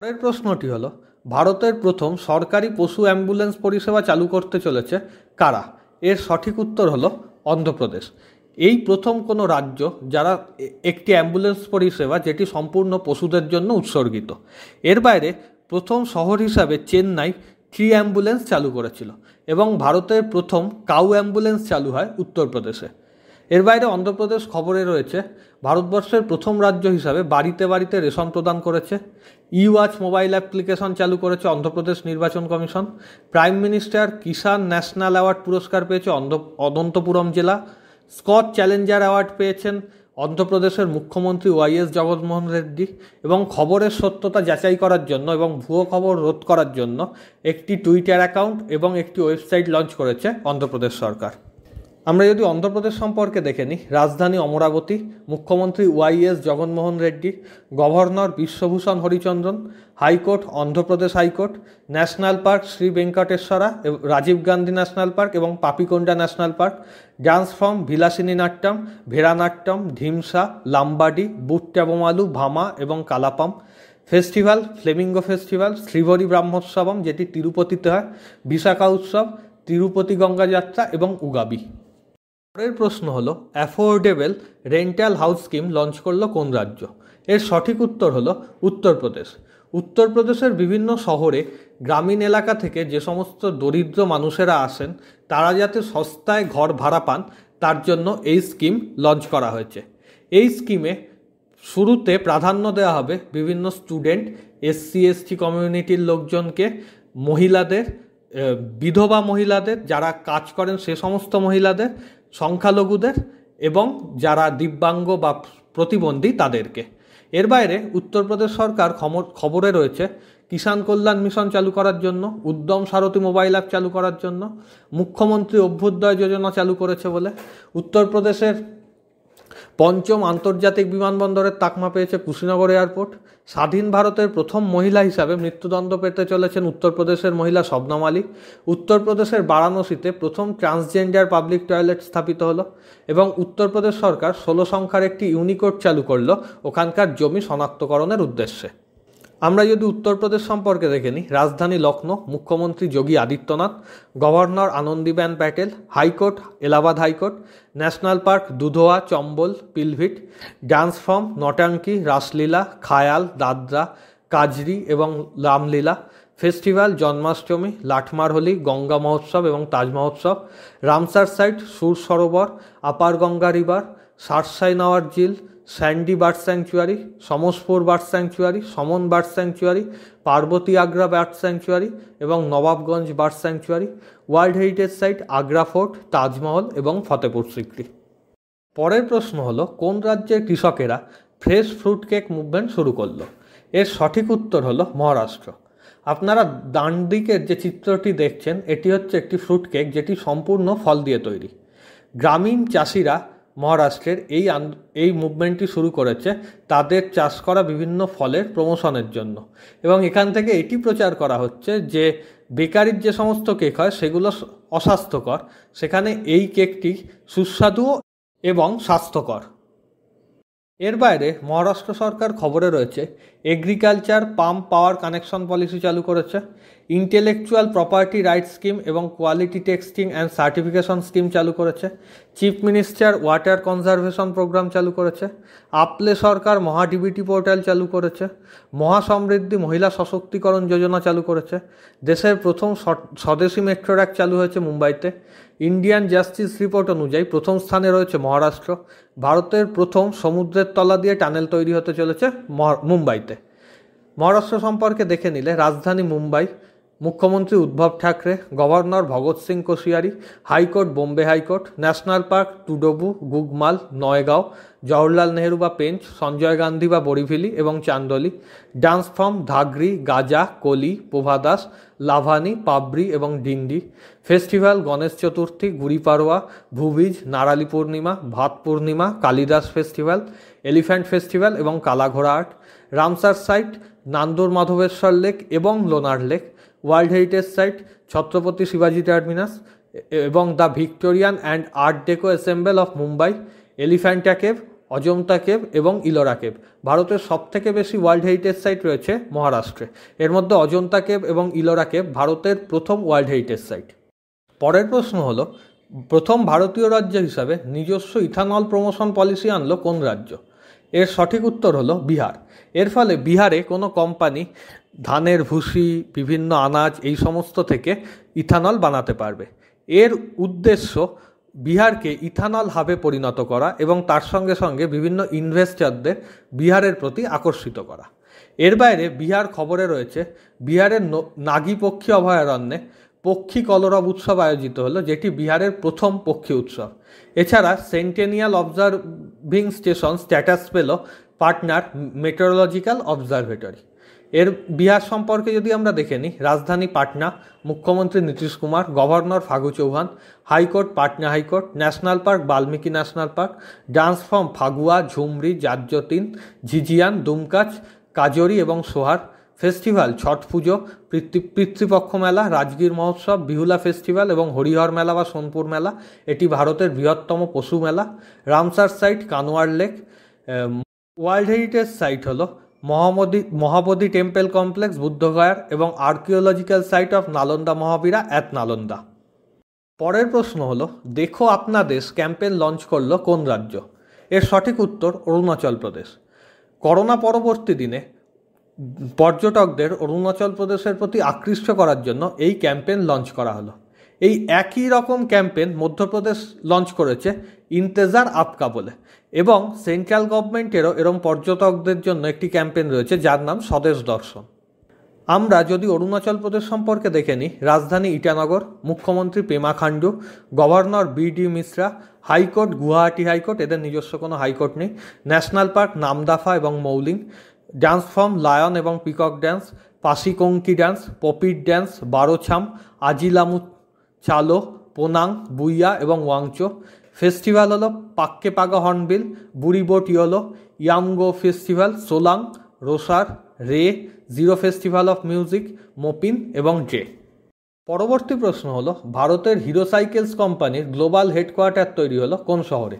A: পরের প্রশ্নটি হলো ভারতের প্রথম সরকারি পশু অ্যাম্বুলেন্স পরিষেবা চালু করতে চলেছে কারা এর সঠিক উত্তর হলো অন্ধ্রপ্রদেশ এই প্রথম কোনো রাজ্য যারা একটি অ্যাম্বুলেন্স পরিষেবা যেটি সম্পূর্ণ পশুদের জন্য উৎসর্গিত এর বাইরে প্রথম শহর হিসাবে চেন্নাই থ্রি অ্যাম্বুলেন্স চালু করেছিল এবং ভারতের প্রথম কাউ অ্যাম্বুলেন্স চালু হয় উত্তরপ্রদেশে এর বাইরে অন্ধ্রপ্রদেশ খবরে রয়েছে ভারতবর্ষের প্রথম রাজ্য হিসাবে বাড়িতে বাড়িতে রেশন প্রদান করেছে ই ওয়াচ মোবাইল অ্যাপ্লিকেশন চালু করেছে অন্ধ্রপ্রদেশ নির্বাচন commission prime minister Kisan national award পুরস্কার পেয়েছে অন্ধ অনন্তপুরম জেলা স্কচ চ্যালেঞ্জার অ্যাওয়ার্ড পেয়েছেন অন্ধ্রপ্রদেশের মুখ্যমন্ত্রী ওয়াইএস জগনমোহন রেড্ডি এবং খবরের সত্যতা যাচাই করার জন্য এবং ভুয়ো খবর রোধ করার জন্য একটি টুইটার অ্যাকাউন্ট এবং একটি ওয়েবসাইট লঞ্চ করেছে অন্ধ্রপ্রদেশ সরকার আমরা যদি অন্ধ্রপ্রদেশ সম্পর্কে দেখে নিই রাজধানী অমরাবতী মুখ্যমন্ত্রী YS Jaganmohan Reddy governor Biswabhusan Harichandan high court Andhra Pradesh high court national park Sri Venkateswara Rajiv Gandhi national park এবং Papikonda national park dance form Vilasini Natyam Veeranatyam Dhimsa Lambadi Butta Bommalu Bhama এবং Kalapam festival flamingo festival Srivari Brahmotsavam যেটি তিরুপতিতে হয় বিশাখা উৎসব তিরুপতি গঙ্গা যাত্রা এবং উগাবি পরের প্রশ্ন হলো affordable rental house scheme launch করলো কোন রাজ্য এর সঠিক উত্তর হলো উত্তরপ্রদেশ উত্তরপ্রদেশের বিভিন্ন শহরে গ্রামীণ এলাকা থেকে যে সমস্ত দরিদ্র মানুষেরা আসেন তারা যাতে সস্তায় ঘর ভাড়া পান তার জন্য এই স্কিম লঞ্চ করা হয়েছে এই স্কিমে শুরুতে প্রাধান্য দেওয়া হবে বিভিন্ন স্টুডেন্ট এসসি এসটি কমিউনিটির লোকজনকে মহিলাদের বিধবা মহিলাদের যারা কাজ করেন সে সমস্ত মহিলাদের সংখ্যালঘুদের এবং যারা দিব্যাঙ্গ বা প্রতিবন্ধী তাদেরকে এর বাইরে উত্তরপ্রদেশ সরকার খবরে রয়েছে কিষাণ কল্যাণ মিশন চালু করার জন্য উদ্যম সারথী মোবাইল অ্যাপ চালু করার জন্য মুখ্যমন্ত্রী অভ্যুদয় যোজনা চালু করেছে বলে উত্তরপ্রদেশের পঞ্চম আন্তর্জাতিক বিমানবন্দরের তাকমা পেয়েছে কুশিনগর এয়ারপোর্ট স্বাধীন ভারতের প্রথম মহিলা হিসাবে মৃত্যুদণ্ড পেতে চলেছেন উত্তরপ্রদেশের মহিলা স্বপ্না মালিক উত্তরপ্রদেশের বারাণসীতে প্রথম ট্রান্সজেন্ডার পাবলিক টয়লেট স্থাপিত হলো এবং উত্তরপ্রদেশ সরকার ষোলো সংখ্যার একটি ইউনিকোড চালু করল ওখানকার জমি শনাক্তকরণের উদ্দেশ্যে আমরা যদি উত্তরপ্রদেশ সম্পর্কে দেখে নিই রাজধানী লখনৌ মুখ্যমন্ত্রী Yogi Adityanath governor Anandiben Patel high court Allahabad high court national park Dudhwa Chambal Pilibhit dance form Nautanki Raslila Khayal Dadra Kajri এবং রামলীলা ফেস্টিভ্যাল জন্মাষ্টমী লাঠমার হোলি গঙ্গা মহোৎসব এবং Taj Mahotsav Ramsar site Sur Sarovar upper Ganga river Saraisai Nawar Jheel Sandi bird sanctuary Samaspur bird sanctuary Saman bird sanctuary Parvati Agra bird sanctuary এবং Nawabganj bird sanctuary world heritage site Agra fort Taj Mahal এবং ফতেপুর সিক্রি পরের প্রশ্ন হলো কোন রাজ্যের কৃষকেরা ফ্রেশ ফ্রুট কেক মুভমেন্ট শুরু করলো এর সঠিক উত্তর হলো মহারাষ্ট্র আপনারা ডান দিকের যে চিত্রটি দেখছেন এটি হচ্ছে একটি ফ্রুট কেক যেটি সম্পূর্ণ ফল দিয়ে তৈরি গ্রামীণ চাষিরা মহারাষ্ট্রের এই এই মুভমেন্টটি শুরু করেছে তাদের চাষ করা বিভিন্ন ফলের প্রমোশনের জন্য এবং এখান থেকে এটি প্রচার করা হচ্ছে যে বেকারির যে সমস্ত কেক হয় সেগুলো অস্বাস্থ্যকর সেখানে এই কেকটি সুস্বাদু এবং স্বাস্থ্যকর এর বাইরে মহারাষ্ট্র সরকার খবরে রয়েছে agriculture pump power connection policy চালু করেছে ইন্টেলেকচুয়াল প্রপার্টি রাইট স্কিম এবং quality testing and certification scheme চালু করেছে chief minister water conservation programme চালু করেছে আপলে সরকার মহা ডিবিটি পোর্টাল চালু করেছে মহাসমৃদ্ধি মহিলা সশক্তিকরণ যোজনা চালু করেছে দেশের প্রথম স্বদেশী মেট্রো র্যাক চালু হয়েছে মুম্বাইতে ইন্ডিয়ান জাস্টিস রিপোর্ট অনুযায়ী প্রথম স্থানে রয়েছে মহারাষ্ট্র ভারতের প্রথম সমুদ্রের তলা দিয়ে টানেল তৈরি হতে চলেছে মুম্বাইতে মহারাষ্ট্র সম্পর্কে দেখে নিলে রাজধানী মুম্বাই মুখ্যমন্ত্রী Uddhav Thackeray governor Bhagat Singh Koshyari high court Bombay high court national park Tadoba Gugamal Navegaon Jawaharlal Nehru বা পেঞ্চ সঞ্জয় গান্ধী বা বরিভিলি এবং চান্দলি ডান্স ফর্ম ধাগরি গাজা কলি পোভাদাস লাভানি পাবরি এবং ডিন্ডি ফেস্টিভ্যাল গণেশ চতুর্থী গুড়ি ভুবিজ Narali Purnima Bhat Purnima Kalidas festival elephant festival এবং Kala Ghoda art Ramsar site Nandur Madhmeshwar lake এবং Lonar lake world heritage site Chhatrapati শিবাজি টার্মিনাস এবং the Victorian and art deco assemble of Mumbai Elephanta cave Ajanta cave এবং ইলোরা কেভ ভারতের সবথেকে বেশি ওয়ার্ল্ড হেরিটেজ সাইট রয়েছে মহারাষ্ট্রে এর মধ্যে অজন্তা কেভ এবং ইলোরা কেভ ভারতের প্রথম ওয়ার্ল্ড হেরিটেজ সাইট পরের প্রশ্ন হলো প্রথম ভারতীয় রাজ্য হিসাবে নিজস্ব ইথানল প্রমোশন পলিসি আনলো কোন রাজ্য এর সঠিক উত্তর হলো বিহার এর ফলে বিহারে কোনো কোম্পানি ধানের ভুসি বিভিন্ন আনাজ এই সমস্ত থেকে ইথানল বানাতে পারবে এর উদ্দেশ্য বিহারকে ইথানল হাবে পরিণত করা এবং তার সঙ্গে সঙ্গে বিভিন্ন ইনভেস্টরদের বিহারের প্রতি আকর্ষিত করা এর বাইরে বিহার খবরে রয়েছে বিহারের নাগী পক্ষী অভয়ারণ্যে পক্ষী কলরব উৎসব আয়োজিত হলো যেটি বিহারের প্রথম পক্ষী উৎসব এছাড়া সেন্টেনিয়াল অবজারভিং স্টেশন স্ট্যাটাস পেল পার্টনার মেটেরোলজিক্যাল অবজারভেটরি এর বিহার সম্পর্কে যদি আমরা দেখে নিই রাজধানী পাটনা মুখ্যমন্ত্রী Nitish Kumar governor Phagu Chauhan high court Patna high court national park Valmiki national park dance form Phagua Jhumri Jat Jatin Jhijhiya Domkach Kajri এবং সোহার ফেস্টিভ্যাল ছট পুজো পিতৃপক্ষ মেলা রাজগীর মহোৎসব বিহুলা ফেস্টিভ্যাল এবং হরিহর মেলা বা সোনপুর মেলা এটি ভারতের বৃহত্তম পশু মেলা Ramsar site Kanwar lake world heritage site হলো মহামদি মহাবোধি টেম্পেল কমপ্লেক্স বুদ্ধগয়ার এবং archaeological site of Nalanda Mahavira at Nalanda পরের প্রশ্ন হল দেখো আপনা দেশ ক্যাম্পেন লঞ্চ করলো কোন রাজ্য এর সঠিক উত্তর অরুণাচল প্রদেশ করোনা পরবর্তী দিনে পর্যটকদের অরুণাচল প্রদেশের প্রতি আকৃষ্ট করার জন্য এই ক্যাম্পেন লঞ্চ করা হলো এই একই রকম ক্যাম্পেন মধ্যপ্রদেশ লঞ্চ করেছে ইন্তেজার আপকা বলে এবং সেন্ট্রাল গভর্নমেন্টেরও এরম পর্যটকদের জন্য একটি ক্যাম্পেন রয়েছে যার নাম স্বদেশ দর্শন আমরা যদি অরুণাচল প্রদেশ সম্পর্কে দেখে নিই রাজধানী ইটানগর মুখ্যমন্ত্রী Pema Khandu governor B D Mishra high court Guwahati high court এদের নিজস্ব কোনো হাইকোর্ট নেই ন্যাশনাল পার্ক নামদাফা এবং মৌলিং ডান্স ফর্ম লায়ন এবং peacock dance Pasi Kongki dance Popir dance Bardo Chham Aji Lamu Chalo Ponung Buiya এবং ওয়াংচো ফেস্টিভ্যাল হলো Pakke Paga hornbill Boori Boot Yollo Yamgo festival Solung Losar Reh Ziro festival of music Mopin এবং জে পরবর্তী প্রশ্ন হলো ভারতের হিরো সাইকেলস কোম্পানির গ্লোবাল হেডকোয়ার্টার তৈরি হলো কোন শহরে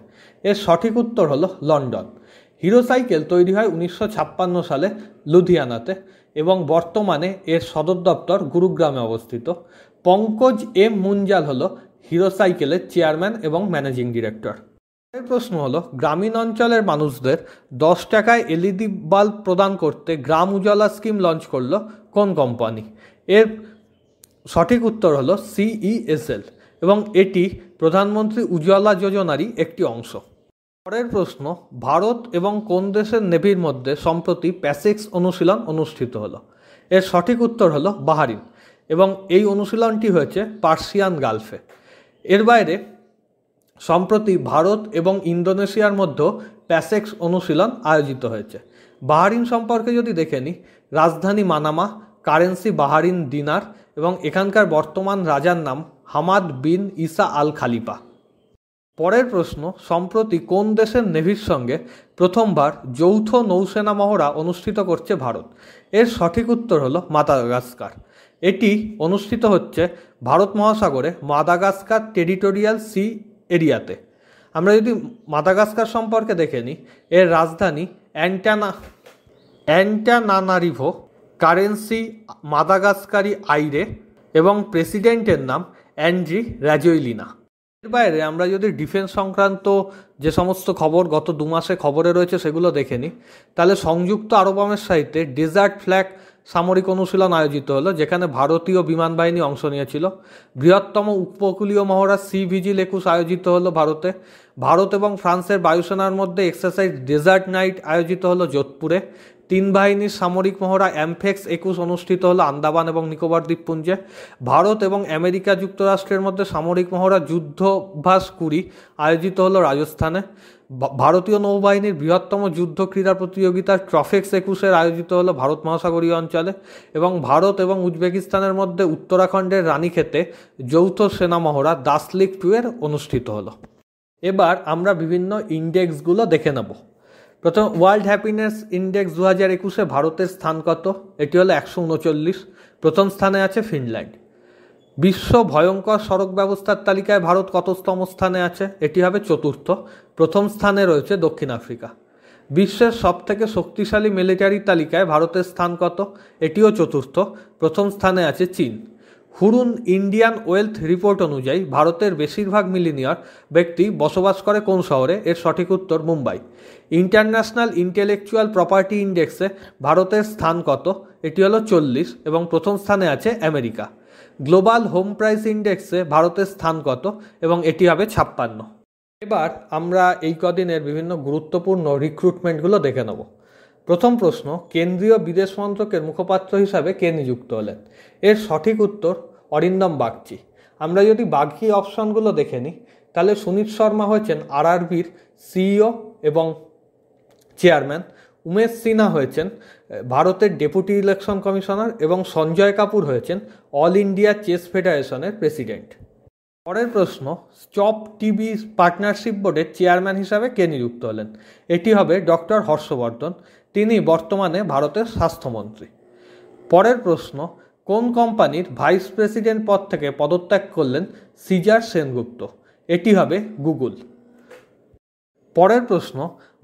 A: এর সঠিক উত্তর হলো লন্ডন হিরো সাইকেল তৈরি হয় উনিশশো সালে লুধিয়ানাতে এবং বর্তমানে এর সদর দপ্তর গুরুগ্রামে অবস্থিত পঙ্কজ এম মুঞ্জাল হল হিরো সাইকেলের চেয়ারম্যান এবং ম্যানেজিং ডিরেক্টর প্রশ্ন হলো গ্রামীণ অঞ্চলের মানুষদের দশ টাকায় এলইডি বাল্ব প্রদান করতে গ্রাম উজ্জ্বলা স্কিম লঞ্চ করলো কোন কোম্পানি এর সঠিক উত্তর হলো সিইএসএল এবং এটি প্রধানমন্ত্রী উজ্জ্বলা যোজনারই একটি অংশ পরের প্রশ্ন ভারত এবং কোন দেশের নেভির মধ্যে সম্প্রতি প্যাসেক্স অনুশীলন অনুষ্ঠিত হলো এর সঠিক উত্তর হলো বাহারিন এবং এই অনুশীলনটি হয়েছে পার্সিয়ান গালফে এর বাইরে সম্প্রতি ভারত এবং ইন্দোনেশিয়ার মধ্যে প্যাসেক্স অনুশীলন আয়োজিত হয়েছে বাহারিন সম্পর্কে যদি দেখে নিই রাজধানী মানামা কারেন্সি বাহারিন দিনার এবং এখানকার বর্তমান রাজার নাম হামাদ বিন ইসা আল খালিপা পরের প্রশ্ন সম্প্রতি কোন দেশের নেভির সঙ্গে প্রথমবার যৌথ নৌসেনা মহড়া অনুষ্ঠিত করছে ভারত এর সঠিক উত্তর হলো মাতাগাস্কার এটি অনুষ্ঠিত হচ্ছে ভারত মহাসাগরে মাদাগাস্কার টেরিটোরিয়াল সি এরিয়াতে আমরা যদি মাদাগাস্কার সম্পর্কে দেখে নিই এর রাজধানী অ্যান্টানা অ্যান্টানানারিভো কারেন্সি মাদাগাস্কারি আইরে এবং প্রেসিডেন্টের নাম অ্যান্ড্রি র্যাজইলিনা এর বাইরে আমরা যদি ডিফেন্স সংক্রান্ত যে সমস্ত খবর গত দু মাসে খবরে রয়েছে সেগুলো দেখে নিই তাহলে সংযুক্ত আরব আমের সাহিত্যে ডেজার্ট ফ্ল্যাগ সামরিক অনুশীলন আয়োজিত হলো যেখানে ভারতীয় বিমান বাহিনী অংশ নিয়েছিল বৃহত্তম উপকূলীয় মহড়া সি ভিজিল একুশ আয়োজিত হলো ভারতে ভারত এবং ফ্রান্সের বায়ুসেনার মধ্যে এক্সারসাইজ ডেজার্ট নাইট আয়োজিত হলো যোধপুরে তিন বাহিনীর সামরিক মহড়া অ্যামফেক্স একুশ অনুষ্ঠিত হলো আন্দামান এবং নিকোবর দ্বীপপুঞ্জে ভারত এবং আমেরিকা যুক্তরাষ্ট্রের মধ্যে সামরিক মহড়া যুদ্ধভাস কুড়ি আয়োজিত হলো রাজস্থানে ভারতীয় নৌবাহিনীর বৃহত্তম যুদ্ধ ক্রীড়া প্রতিযোগিতা ট্রফেক্স একুশের আয়োজিত হলো ভারত মহাসাগরীয় অঞ্চলে এবং ভারত এবং উজবেকিস্তানের মধ্যে উত্তরাখণ্ডের রানীক্ষেতে যৌথ সেনা মহড়া দাসলিক টু এর অনুষ্ঠিত হলো এবার আমরা বিভিন্ন ইন্ডেক্সগুলো দেখে নেব প্রথম ওয়ার্ল্ড হ্যাপিনেস ইন্ডেক্স দু হাজার একুশে ভারতের স্থান কত এটি হলো একশো উনচল্লিশ প্রথম স্থানে আছে ফিনল্যান্ড বিশ্ব ভয়ঙ্কর সড়ক ব্যবস্থার তালিকায় ভারত কততম স্থানে আছে এটি হবে চতুর্থ প্রথম স্থানে রয়েছে দক্ষিণ আফ্রিকা বিশ্বের সব থেকে শক্তিশালী মিলিটারি তালিকায় ভারতের স্থান কত এটিও চতুর্থ প্রথম স্থানে আছে চীন হুরুন ইন্ডিয়ান ওয়েলথ রিপোর্ট অনুযায়ী ভারতের বেশিরভাগ মিলিনিয়ার ব্যক্তি বসবাস করে কোন শহরে এর সঠিক উত্তর মুম্বাই ইন্টারন্যাশনাল ইন্টেলেকচুয়াল প্রপার্টি ইন্ডেক্সে ভারতের স্থান কত এটি হলো চল্লিশ এবং প্রথম স্থানে আছে আমেরিকা গ্লোবাল হোম প্রাইস ইন্ডেক্সে ভারতের স্থান কত এবং এটি হবে ছাপ্পান্ন এবার আমরা এই কদিনের বিভিন্ন গুরুত্বপূর্ণ রিক্রুটমেন্টগুলো দেখে নেব প্রথম প্রশ্ন কেন্দ্রীয় বিদেশ মন্ত্রকের মুখপাত্র হিসাবে কে নিযুক্ত হলেন এর সঠিক উত্তর অরিন্দম বাগচি আমরা যদি বাকি অপশনগুলো দেখে নিই তাহলে সুনীত শর্মা হয়েছেন আরআরবির সিইও এবং চেয়ারম্যান উমেশ সিনহা হয়েছেন ভারতের ডেপুটি ইলেকশন কমিশনার এবং সঞ্জয় কাপুর হয়েছেন অল ইন্ডিয়া চেস ফেডারেশনের প্রেসিডেন্ট পরের প্রশ্ন চপ টিভি পার্টনারশিপ বোর্ডের চেয়ারম্যান হিসাবে কে নিযুক্ত হলেন এটি হবে ডক্টর হর্ষবর্ধন তিনি বর্তমানে ভারতের স্বাস্থ্যমন্ত্রী পরের প্রশ্ন কোন কোম্পানির ভাইস প্রেসিডেন্ট পদ থেকে পদত্যাগ করলেন সিজার সেনগুপ্ত এটি হবে গুগল পরের প্রশ্ন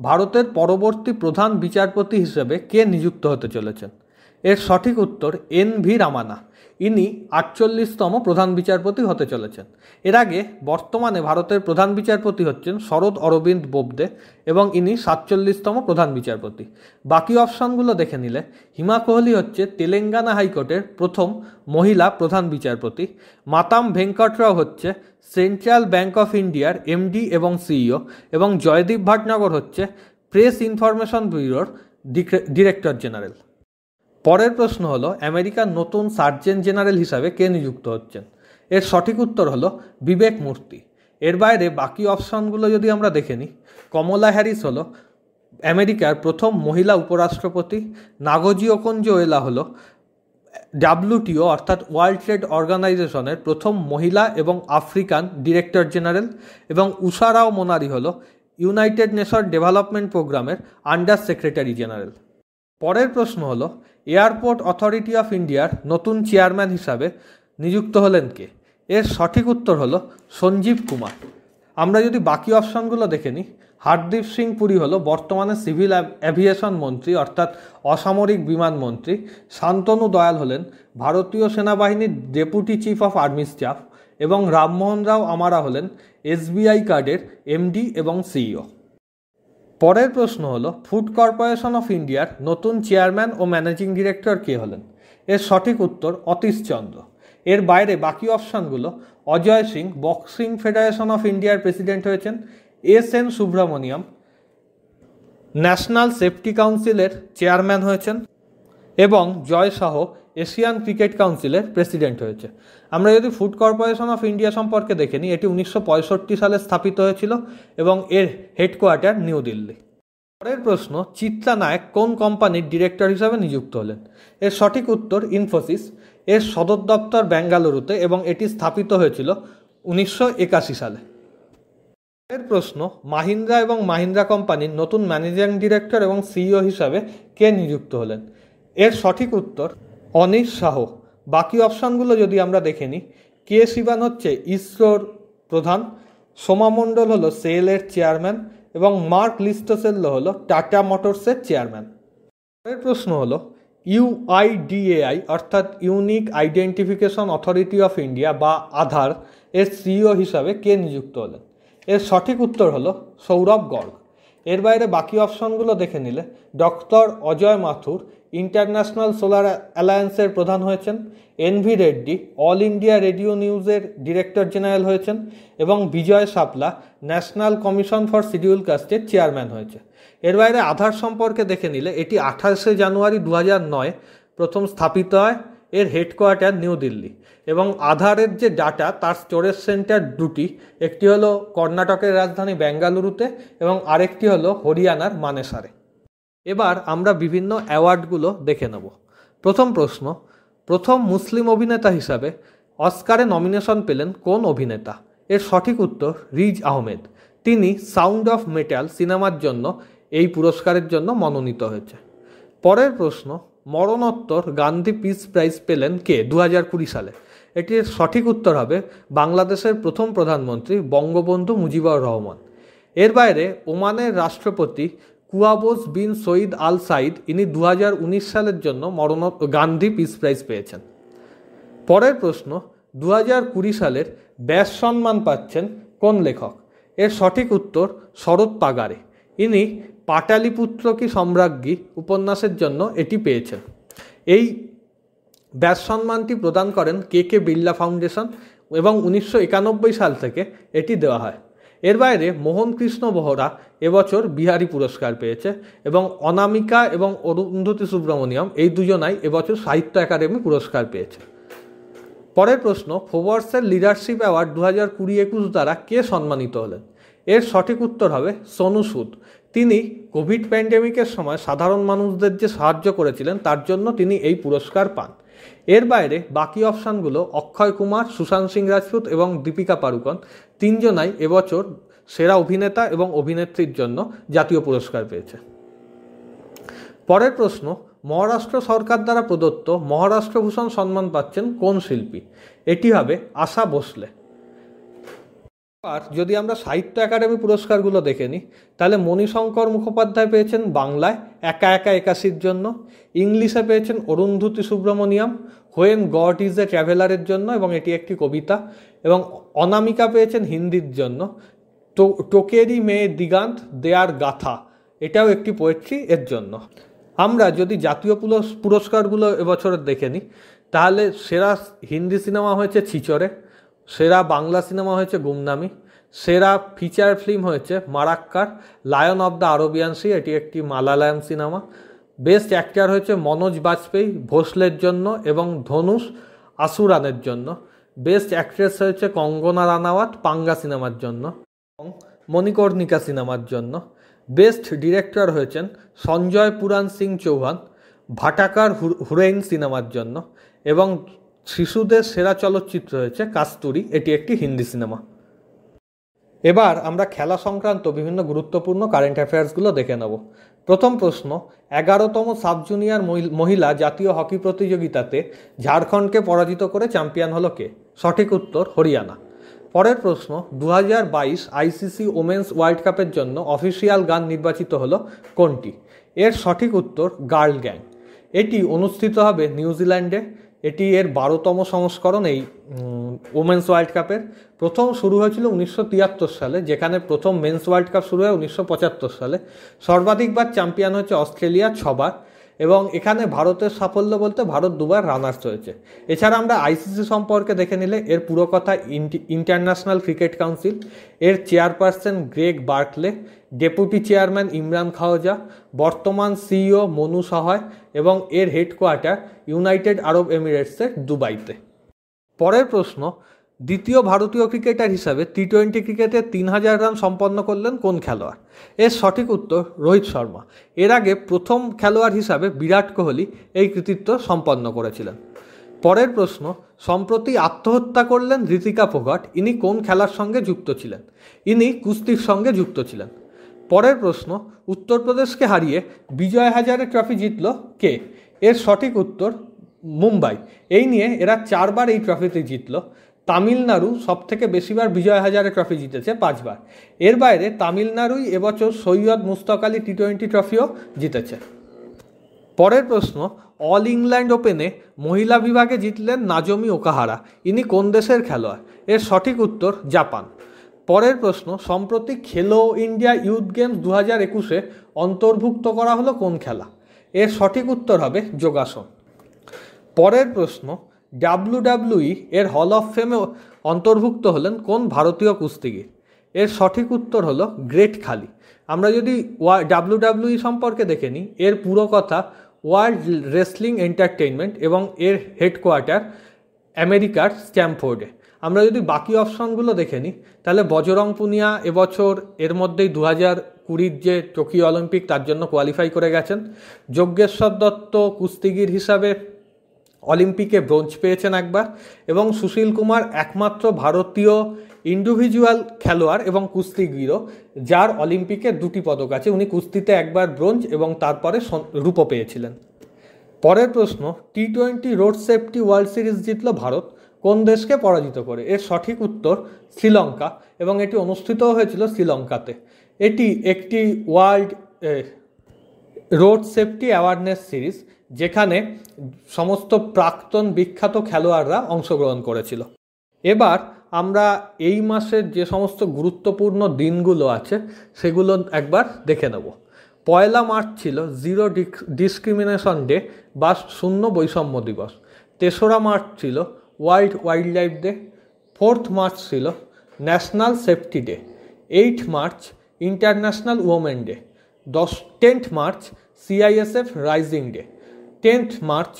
A: ভারতের পরবর্তী প্রধান বিচারপতি হিসেবে কে নিযুক্ত হতে চলেছেন এর সঠিক উত্তর এন ভি রামানা ইনি আটচল্লিশতম প্রধান বিচারপতি হতে চলেছেন এর আগে বর্তমানে ভারতের প্রধান বিচারপতি হচ্ছেন শরৎ অরবিন্দ বোবদে এবং ইনি সাতচল্লিশতম প্রধান বিচারপতি বাকি অপশানগুলো দেখে নিলে হিমা কোহলি হচ্ছে তেলেঙ্গানা হাইকোর্টের প্রথম মহিলা প্রধান বিচারপতি মাতাম ভেঙ্কটরাও হচ্ছে সেন্ট্রাল ব্যাংক অফ ইন্ডিয়ার এমডি এবং সিইও এবং জয়দীপ ভাটনগর হচ্ছে প্রেস ইনফরমেশন ব্যুরোর ডিরেক্টর জেনারেল পরের প্রশ্ন হলো আমেরিকার নতুন সার্জেন্ট জেনারেল হিসাবে কে নিযুক্ত হচ্ছেন এর সঠিক উত্তর হলো বিবেক মূর্তি এর বাইরে বাকি অপশানগুলো যদি আমরা দেখে নিই কমলা হ্যারিস হলো আমেরিকার প্রথম মহিলা উপরাষ্ট্রপতি নাগজি ওকঞ্জোয়েলা হলো ডাব্লুটিও অর্থাৎ ওয়ার্ল্ড ট্রেড অর্গানাইজেশনের প্রথম মহিলা এবং আফ্রিকান ডিরেক্টর জেনারেল এবং উষারাও মোনারি হল ইউনাইটেড নেশন ডেভেলপমেন্ট প্রোগ্রামের আন্ডার সেক্রেটারি জেনারেল পরের প্রশ্ন হলো এয়ারপোর্ট অথরিটি অফ ইন্ডিয়ার নতুন চেয়ারম্যান হিসাবে নিযুক্ত হলেন কে এর সঠিক উত্তর হলো সঞ্জীব কুমার আমরা যদি বাকি অপশনগুলো দেখে নিই হরদীপ সিং পুরী হলো বর্তমানে সিভিল অ্যাভিয়েশন মন্ত্রী অর্থাৎ অসামরিক বিমান মন্ত্রী শান্তনু দয়াল হলেন ভারতীয় সেনাবাহিনীর deputy chief of army staff এবং রামমোহন রাও আমারা হলেন এসবিআই কার্ডের এমডি এবং সিইও পরের প্রশ্ন হলো ফুড কর্পোরেশন অফ ইন্ডিয়ার নতুন চেয়ারম্যান ও ম্যানেজিং ডিরেক্টর কে হলেন এর সঠিক উত্তর অতীশ চন্দ্র এর বাইরে বাকি অপশানগুলো Ajay Singh boxing federation of ইন্ডিয়ার প্রেসিডেন্ট হয়েছেন S N Subramaniam national safety কাউন্সিলের চেয়ারম্যান হয়েছেন এবং জয় শাহ এশিয়ান ক্রিকেট কাউন্সিলের প্রেসিডেন্ট হয়েছে আমরা যদি ফুড কর্পোরেশন অফ ইন্ডিয়া সম্পর্কে দেখে নিই এটি উনিশশো সালে স্থাপিত হয়েছিল এবং এর হেডকোয়ার্টার নিউ দিল্লি পরের প্রশ্ন চিত্রা নায়ক কোন কোম্পানির ডিরেক্টর হিসাবে নিযুক্ত হলেন এর সঠিক উত্তর ইনফোসিস এর সদর দপ্তর বেঙ্গালুরুতে এবং এটি স্থাপিত হয়েছিল উনিশশো সালে পরের প্রশ্ন মাহিন্দ্রা এবং মাহিন্দ্রা কোম্পানির নতুন ম্যানেজিং ডিরেক্টর এবং সিইও হিসাবে কে নিযুক্ত হলেন এর সঠিক উত্তর অনিশ শাহ বাকি অপশানগুলো যদি আমরা দেখে নিই কে শিবান হচ্ছে ইসরোর প্রধান সোমা মণ্ডল হলো সেলের চেয়ারম্যান এবং মার্ক লিস্টসেল্ল হলো টাটা মোটরসের চেয়ারম্যান পরের প্রশ্ন হলো ইউআইডিএআই অর্থাৎ unique identification authority of India বা আধার এর সিইও হিসাবে কে নিযুক্ত হলেন এর সঠিক উত্তর হলো সৌরভ গর্গ এর বাইরে বাকি অপশনগুলো দেখে নিলে doctor Ajay Mathur international solar অ্যালায়েন্সের প্রধান হয়েছেন N V Reddy all India radio নিউজের ডিরেক্টর জেনারেল হয়েছেন এবং Vijay Sampla national commission for schedule কাস্টের চেয়ারম্যান হয়েছে এর বাইরে আধার সম্পর্কে দেখে নিলে এটি আঠাশে জানুয়ারি দু নয় প্রথম স্থাপিত হয় এর হেডকোয়ার্টার নিউ দিল্লি এবং আধারের যে ডাটা তার স্টোরেজ সেন্টার দুটি একটি হলো কর্ণাটকের রাজধানী বেঙ্গালুরুতে এবং আরেকটি হলো হরিয়ানার মানেসারে এবার আমরা বিভিন্ন অ্যাওয়ার্ডগুলো দেখে নেব প্রথম প্রশ্ন প্রথম মুসলিম অভিনেতা হিসাবে অস্কারে নমিনেশন পেলেন কোন অভিনেতা এর সঠিক উত্তর রিজ আহমেদ তিনি সাউন্ড অফ মেটাল সিনেমার জন্য এই পুরস্কারের জন্য মনোনীত হয়েছে পরের প্রশ্ন মরণোত্তর গান্ধী পিস প্রাইজ পেলেন কে দু সালে এটির সঠিক উত্তর হবে বাংলাদেশের প্রথম প্রধানমন্ত্রী বঙ্গবন্ধু মুজিবুর রহমান এর বাইরে ওমানের রাষ্ট্রপতি কুয়াবোস বিন সঈদ আল সাইদ ইনি দু সালের জন্য মরণ গান্ধী পিস প্রাইজ পেয়েছেন পরের প্রশ্ন দু সালের ব্যাস সম্মান পাচ্ছেন কোন লেখক এর সঠিক উত্তর শরৎ পাগারে ইনি পাটালিপুত্র কি সম্রাজ্ঞী উপন্যাসের জন্য এটি পেয়েছেন এই ব্যাস সম্মানটি প্রদান করেন কে কে বিড়লা ফাউন্ডেশন এবং উনিশশো সাল থেকে এটি দেওয়া হয় এর বাইরে মোহন কৃষ্ণ বহরা এবছর বিহারি পুরস্কার পেয়েছে এবং অনামিকা এবং অরুন্ধতী সুব্রমণিয়াম এই দুজনাই এবছর সাহিত্য একাডেমি পুরস্কার পেয়েছে পরের প্রশ্ন ফোবার্সের লিডারশিপ অ্যাওয়ার্ড দু হাজার কুড়ি একুশ দ্বারা কে সম্মানিত হলেন এর সঠিক উত্তর হবে সোনু সুদ তিনি কোভিড প্যান্ডেমিকের সময় সাধারণ মানুষদের যে সাহায্য করেছিলেন তার জন্য তিনি এই পুরস্কার পান এর বাইরে বাকি অপশানগুলো অক্ষয় কুমার সুশান্ত সিং রাজপুত এবং দীপিকা পাড়ুকন তিনজনাই এবছর সেরা অভিনেতা এবং অভিনেত্রীর জন্য জাতীয় পুরস্কার পেয়েছে পরের প্রশ্ন মহারাষ্ট্র সরকার দ্বারা প্রদত্ত মহারাষ্ট্রভূষণ সম্মান পাচ্ছেন কোন শিল্পী এটি হবে আশা বসলে আর যদি আমরা সাহিত্য একাডেমি পুরস্কারগুলো দেখে নিই তাহলে মণিশঙ্কর মুখোপাধ্যায় পেয়েছেন বাংলায় একা একা একাশির জন্য ইংলিশে পেয়েছেন Arundhathi Subramaniam when God is a ট্র্যাভেলারের জন্য এবং এটি একটি কবিতা এবং অনামিকা পেয়েছেন হিন্দির জন্য টোকেরি মেয়ে দিগান্ত দেয়ার গাথা এটাও একটি পোয়েট্রি এর জন্য আমরা যদি জাতীয় পুরস্কারগুলো এবছর দেখে নিই তাহলে সেরা হিন্দি সিনেমা হয়েছে ছিচরে সেরা বাংলা সিনেমা হয়েছে গুমনামি সেরা ফিচার ফিল্ম হয়েছে Marakkar lion of the Arabian sea এটি একটি মালালায়ন সিনেমা বেস্ট অ্যাক্টার হয়েছে মনোজ বাজপেয়ী ভোসলের জন্য এবং ধনুষ আসুরানের জন্য বেস্ট অ্যাক্ট্রেস হয়েছে কঙ্গনা রানাওয়াত পাঙ্গা সিনেমার জন্য এবং মণিকর্ণিকা সিনেমার জন্য বেস্ট ডিরেক্টর হয়েছেন সঞ্জয় পুরাণ সিং চৌহান ভাটাকার হুরেইন সিনেমার জন্য এবং শিশুদের সেরা চলচ্চিত্র হয়েছে কাস্তুরি এটি একটি হিন্দি সিনেমা এবার আমরা খেলা সংক্রান্ত বিভিন্ন গুরুত্বপূর্ণ কারেন্ট অ্যাফেয়ার্সগুলো দেখে নেব প্রথম প্রশ্ন এগারোতম সাব জুনিয়র মহিলা জাতীয় হকি প্রতিযোগিতাতে ঝাড়খণ্ডকে পরাজিত করে চ্যাম্পিয়ন হলো কে সঠিক উত্তর হরিয়ানা পরের প্রশ্ন দু হাজার বাইশ আইসিসি ওমেন্স ওয়ার্ল্ড কাপের জন্য অফিসিয়াল গান নির্বাচিত হলো কোনটি এর সঠিক উত্তর গার্ল গ্যাং এটি অনুষ্ঠিত হবে নিউজিল্যান্ডে এটি এর বারোতম সংস্করণ এই ওমেন্স ওয়ার্ল্ড কাপের প্রথম শুরু হয়েছিল উনিশশো সালে যেখানে প্রথম মেন্স ওয়ার্ল্ড কাপ শুরু হয় উনিশশো সালে সর্বাধিকবার চ্যাম্পিয়ন হয়েছে অস্ট্রেলিয়া ছবার এবং এখানে ভারতের সাফল্য বলতে ভারত দুবার রানার্স হয়েছে এছাড়া আমরা আইসিসি সম্পর্কে দেখে নিলে এর পুরো কথা ইন্টারন্যাশনাল ক্রিকেট কাউন্সিল এর chairperson Greg Barclay deputy chairman Imran Khawaja বর্তমান সিইও e মনু সহায় এবং এর হেডকোয়ার্টার ইউনাইটেড আরব এমিরেটসের দুবাইতে পরের প্রশ্ন দ্বিতীয় ভারতীয় ক্রিকেটার হিসাবে টি টোয়েন্টি ক্রিকেটে তিন হাজার রান সম্পন্ন করলেন কোন খেলোয়াড় এর সঠিক উত্তর রোহিত শর্মা এর আগে প্রথম খেলোয়াড় হিসাবে বিরাট কোহলি এই কৃতিত্ব সম্পন্ন করেছিলেন পরের প্রশ্ন সম্প্রতি আত্মহত্যা করলেন ঋতিকা ফোগাট ইনি কোন খেলার সঙ্গে যুক্ত ছিলেন ইনি কুস্তির সঙ্গে যুক্ত ছিলেন পরের প্রশ্ন উত্তরপ্রদেশকে হারিয়ে বিজয় হাজারে ট্রফি জিতল কে এর সঠিক উত্তর মুম্বাই এই নিয়ে এরা চারবার এই ট্রফিতে জিতল তামিলনাড়ু সবথেকে বেশিবার বিজয় হাজারে ট্রফি জিতেছে পাঁচবার এর বাইরে তামিলনাড়ুই এবছর সৈয়দ মুস্তাক আলী টি টোয়েন্টি ট্রফিও জিতেছে পরের প্রশ্ন অল ইংল্যান্ড ওপেনে মহিলা বিভাগে জিতলেন নাজমি ওকাহারা ইনি কোন দেশের খেলোয়াড় এর সঠিক উত্তর জাপান পরের প্রশ্ন সম্প্রতি খেলো ইন্ডিয়া ইউথ গেমস দু হাজার একুশে অন্তর্ভুক্ত করা হলো কোন খেলা এর সঠিক উত্তর হবে যোগাসন পরের প্রশ্ন ডাব্লুডাব্লুই এর হল অফ ফেমে অন্তর্ভুক্ত হলেন কোন ভারতীয় কুস্তিগির এর সঠিক উত্তর হলো গ্রেট খালি আমরা যদি ওয়া ডাব্লুডাব্লুই সম্পর্কে দেখে নিই এর পুরো কথা ওয়ার্ল্ড রেসলিং এন্টারটেইনমেন্ট এবং এর হেডকোয়ার্টার আমেরিকার স্ট্যাম্পফোর্ডে আমরা যদি বাকি অপশনগুলো দেখে নিই তাহলে বজরং পুনিয়া এবছর এর মধ্যেই দু হাজার কুড়ির যে টোকিও অলিম্পিক তার জন্য কোয়ালিফাই করে গেছেন যজ্ঞেশ্বর দত্ত কুস্তিগির হিসাবে অলিম্পিকে ব্রোঞ্জ পেয়েছেন একবার এবং সুশীল কুমার একমাত্র ভারতীয় ইন্ডিভিজুয়াল খেলোয়াড় এবং কুস্তিগিরও যার অলিম্পিকে দুটি পদক আছে উনি কুস্তিতে একবার ব্রোঞ্জ এবং তারপরে রূপো পেয়েছিলেন পরের প্রশ্ন T twenty road safety world series জিতল ভারত কোন দেশকে পরাজিত করে এর সঠিক উত্তর শ্রীলঙ্কা এবং এটি অনুষ্ঠিত হয়েছিল শ্রীলঙ্কাতে এটি একটি world road safety awareness series যেখানে সমস্ত প্রাক্তন বিখ্যাত খেলোয়াড়রা অংশগ্রহণ করেছিল এবার আমরা এই মাসের যে সমস্ত গুরুত্বপূর্ণ দিনগুলো আছে সেগুলো একবার দেখে নেব পয়লা মার্চ ছিল জিরো ডিসক্রিমিনেশন ডে বা শূন্য বৈষম্য দিবস তেসরা মার্চ ছিল wild wild life day fourth March ছিল national safety day eight March international women day দশ tenth March CISF raising day tenth March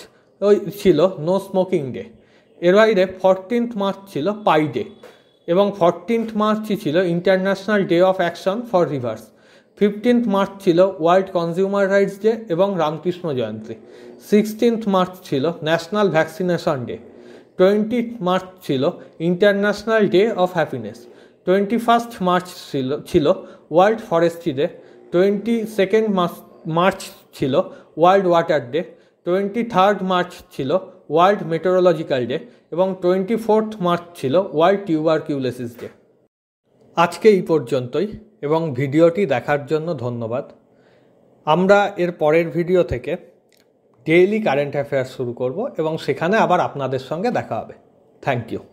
A: ওই ছিল নো স্মোকিং ডে এর বাইরে ফরটিন্থ মার্চ ছিল পাই ডে এবং ফরটিন্থ মার্চই ছিল international day of action for rivers fifteenth March ছিল ওয়ার্ল্ড কনজিউমার রাইটস ডে এবং রামকৃষ্ণ জয়ন্তী সিক্সটিন্থ মার্চ ছিল national vaccination day twenty March ছিল international day of happiness twenty first March ছিল ছিল world forestry day twenty second March ছিল world water day twenty third March ছিল ওয়ার্ল্ড মেটোরোলজিক্যাল ডে এবং টোয়েন্টি ফোর্থ মার্চ ছিল ওয়ার্ল্ড টিউবার কিউলেসিস ডে আজকে এই পর্যন্তই এবং ভিডিওটি দেখার জন্য ধন্যবাদ আমরা এর পরের ভিডিও থেকে ডেইলি কারেন্ট অ্যাফেয়ার্স শুরু করব এবং সেখানে আবার আপনাদের সঙ্গে দেখা হবে থ্যাংক ইউ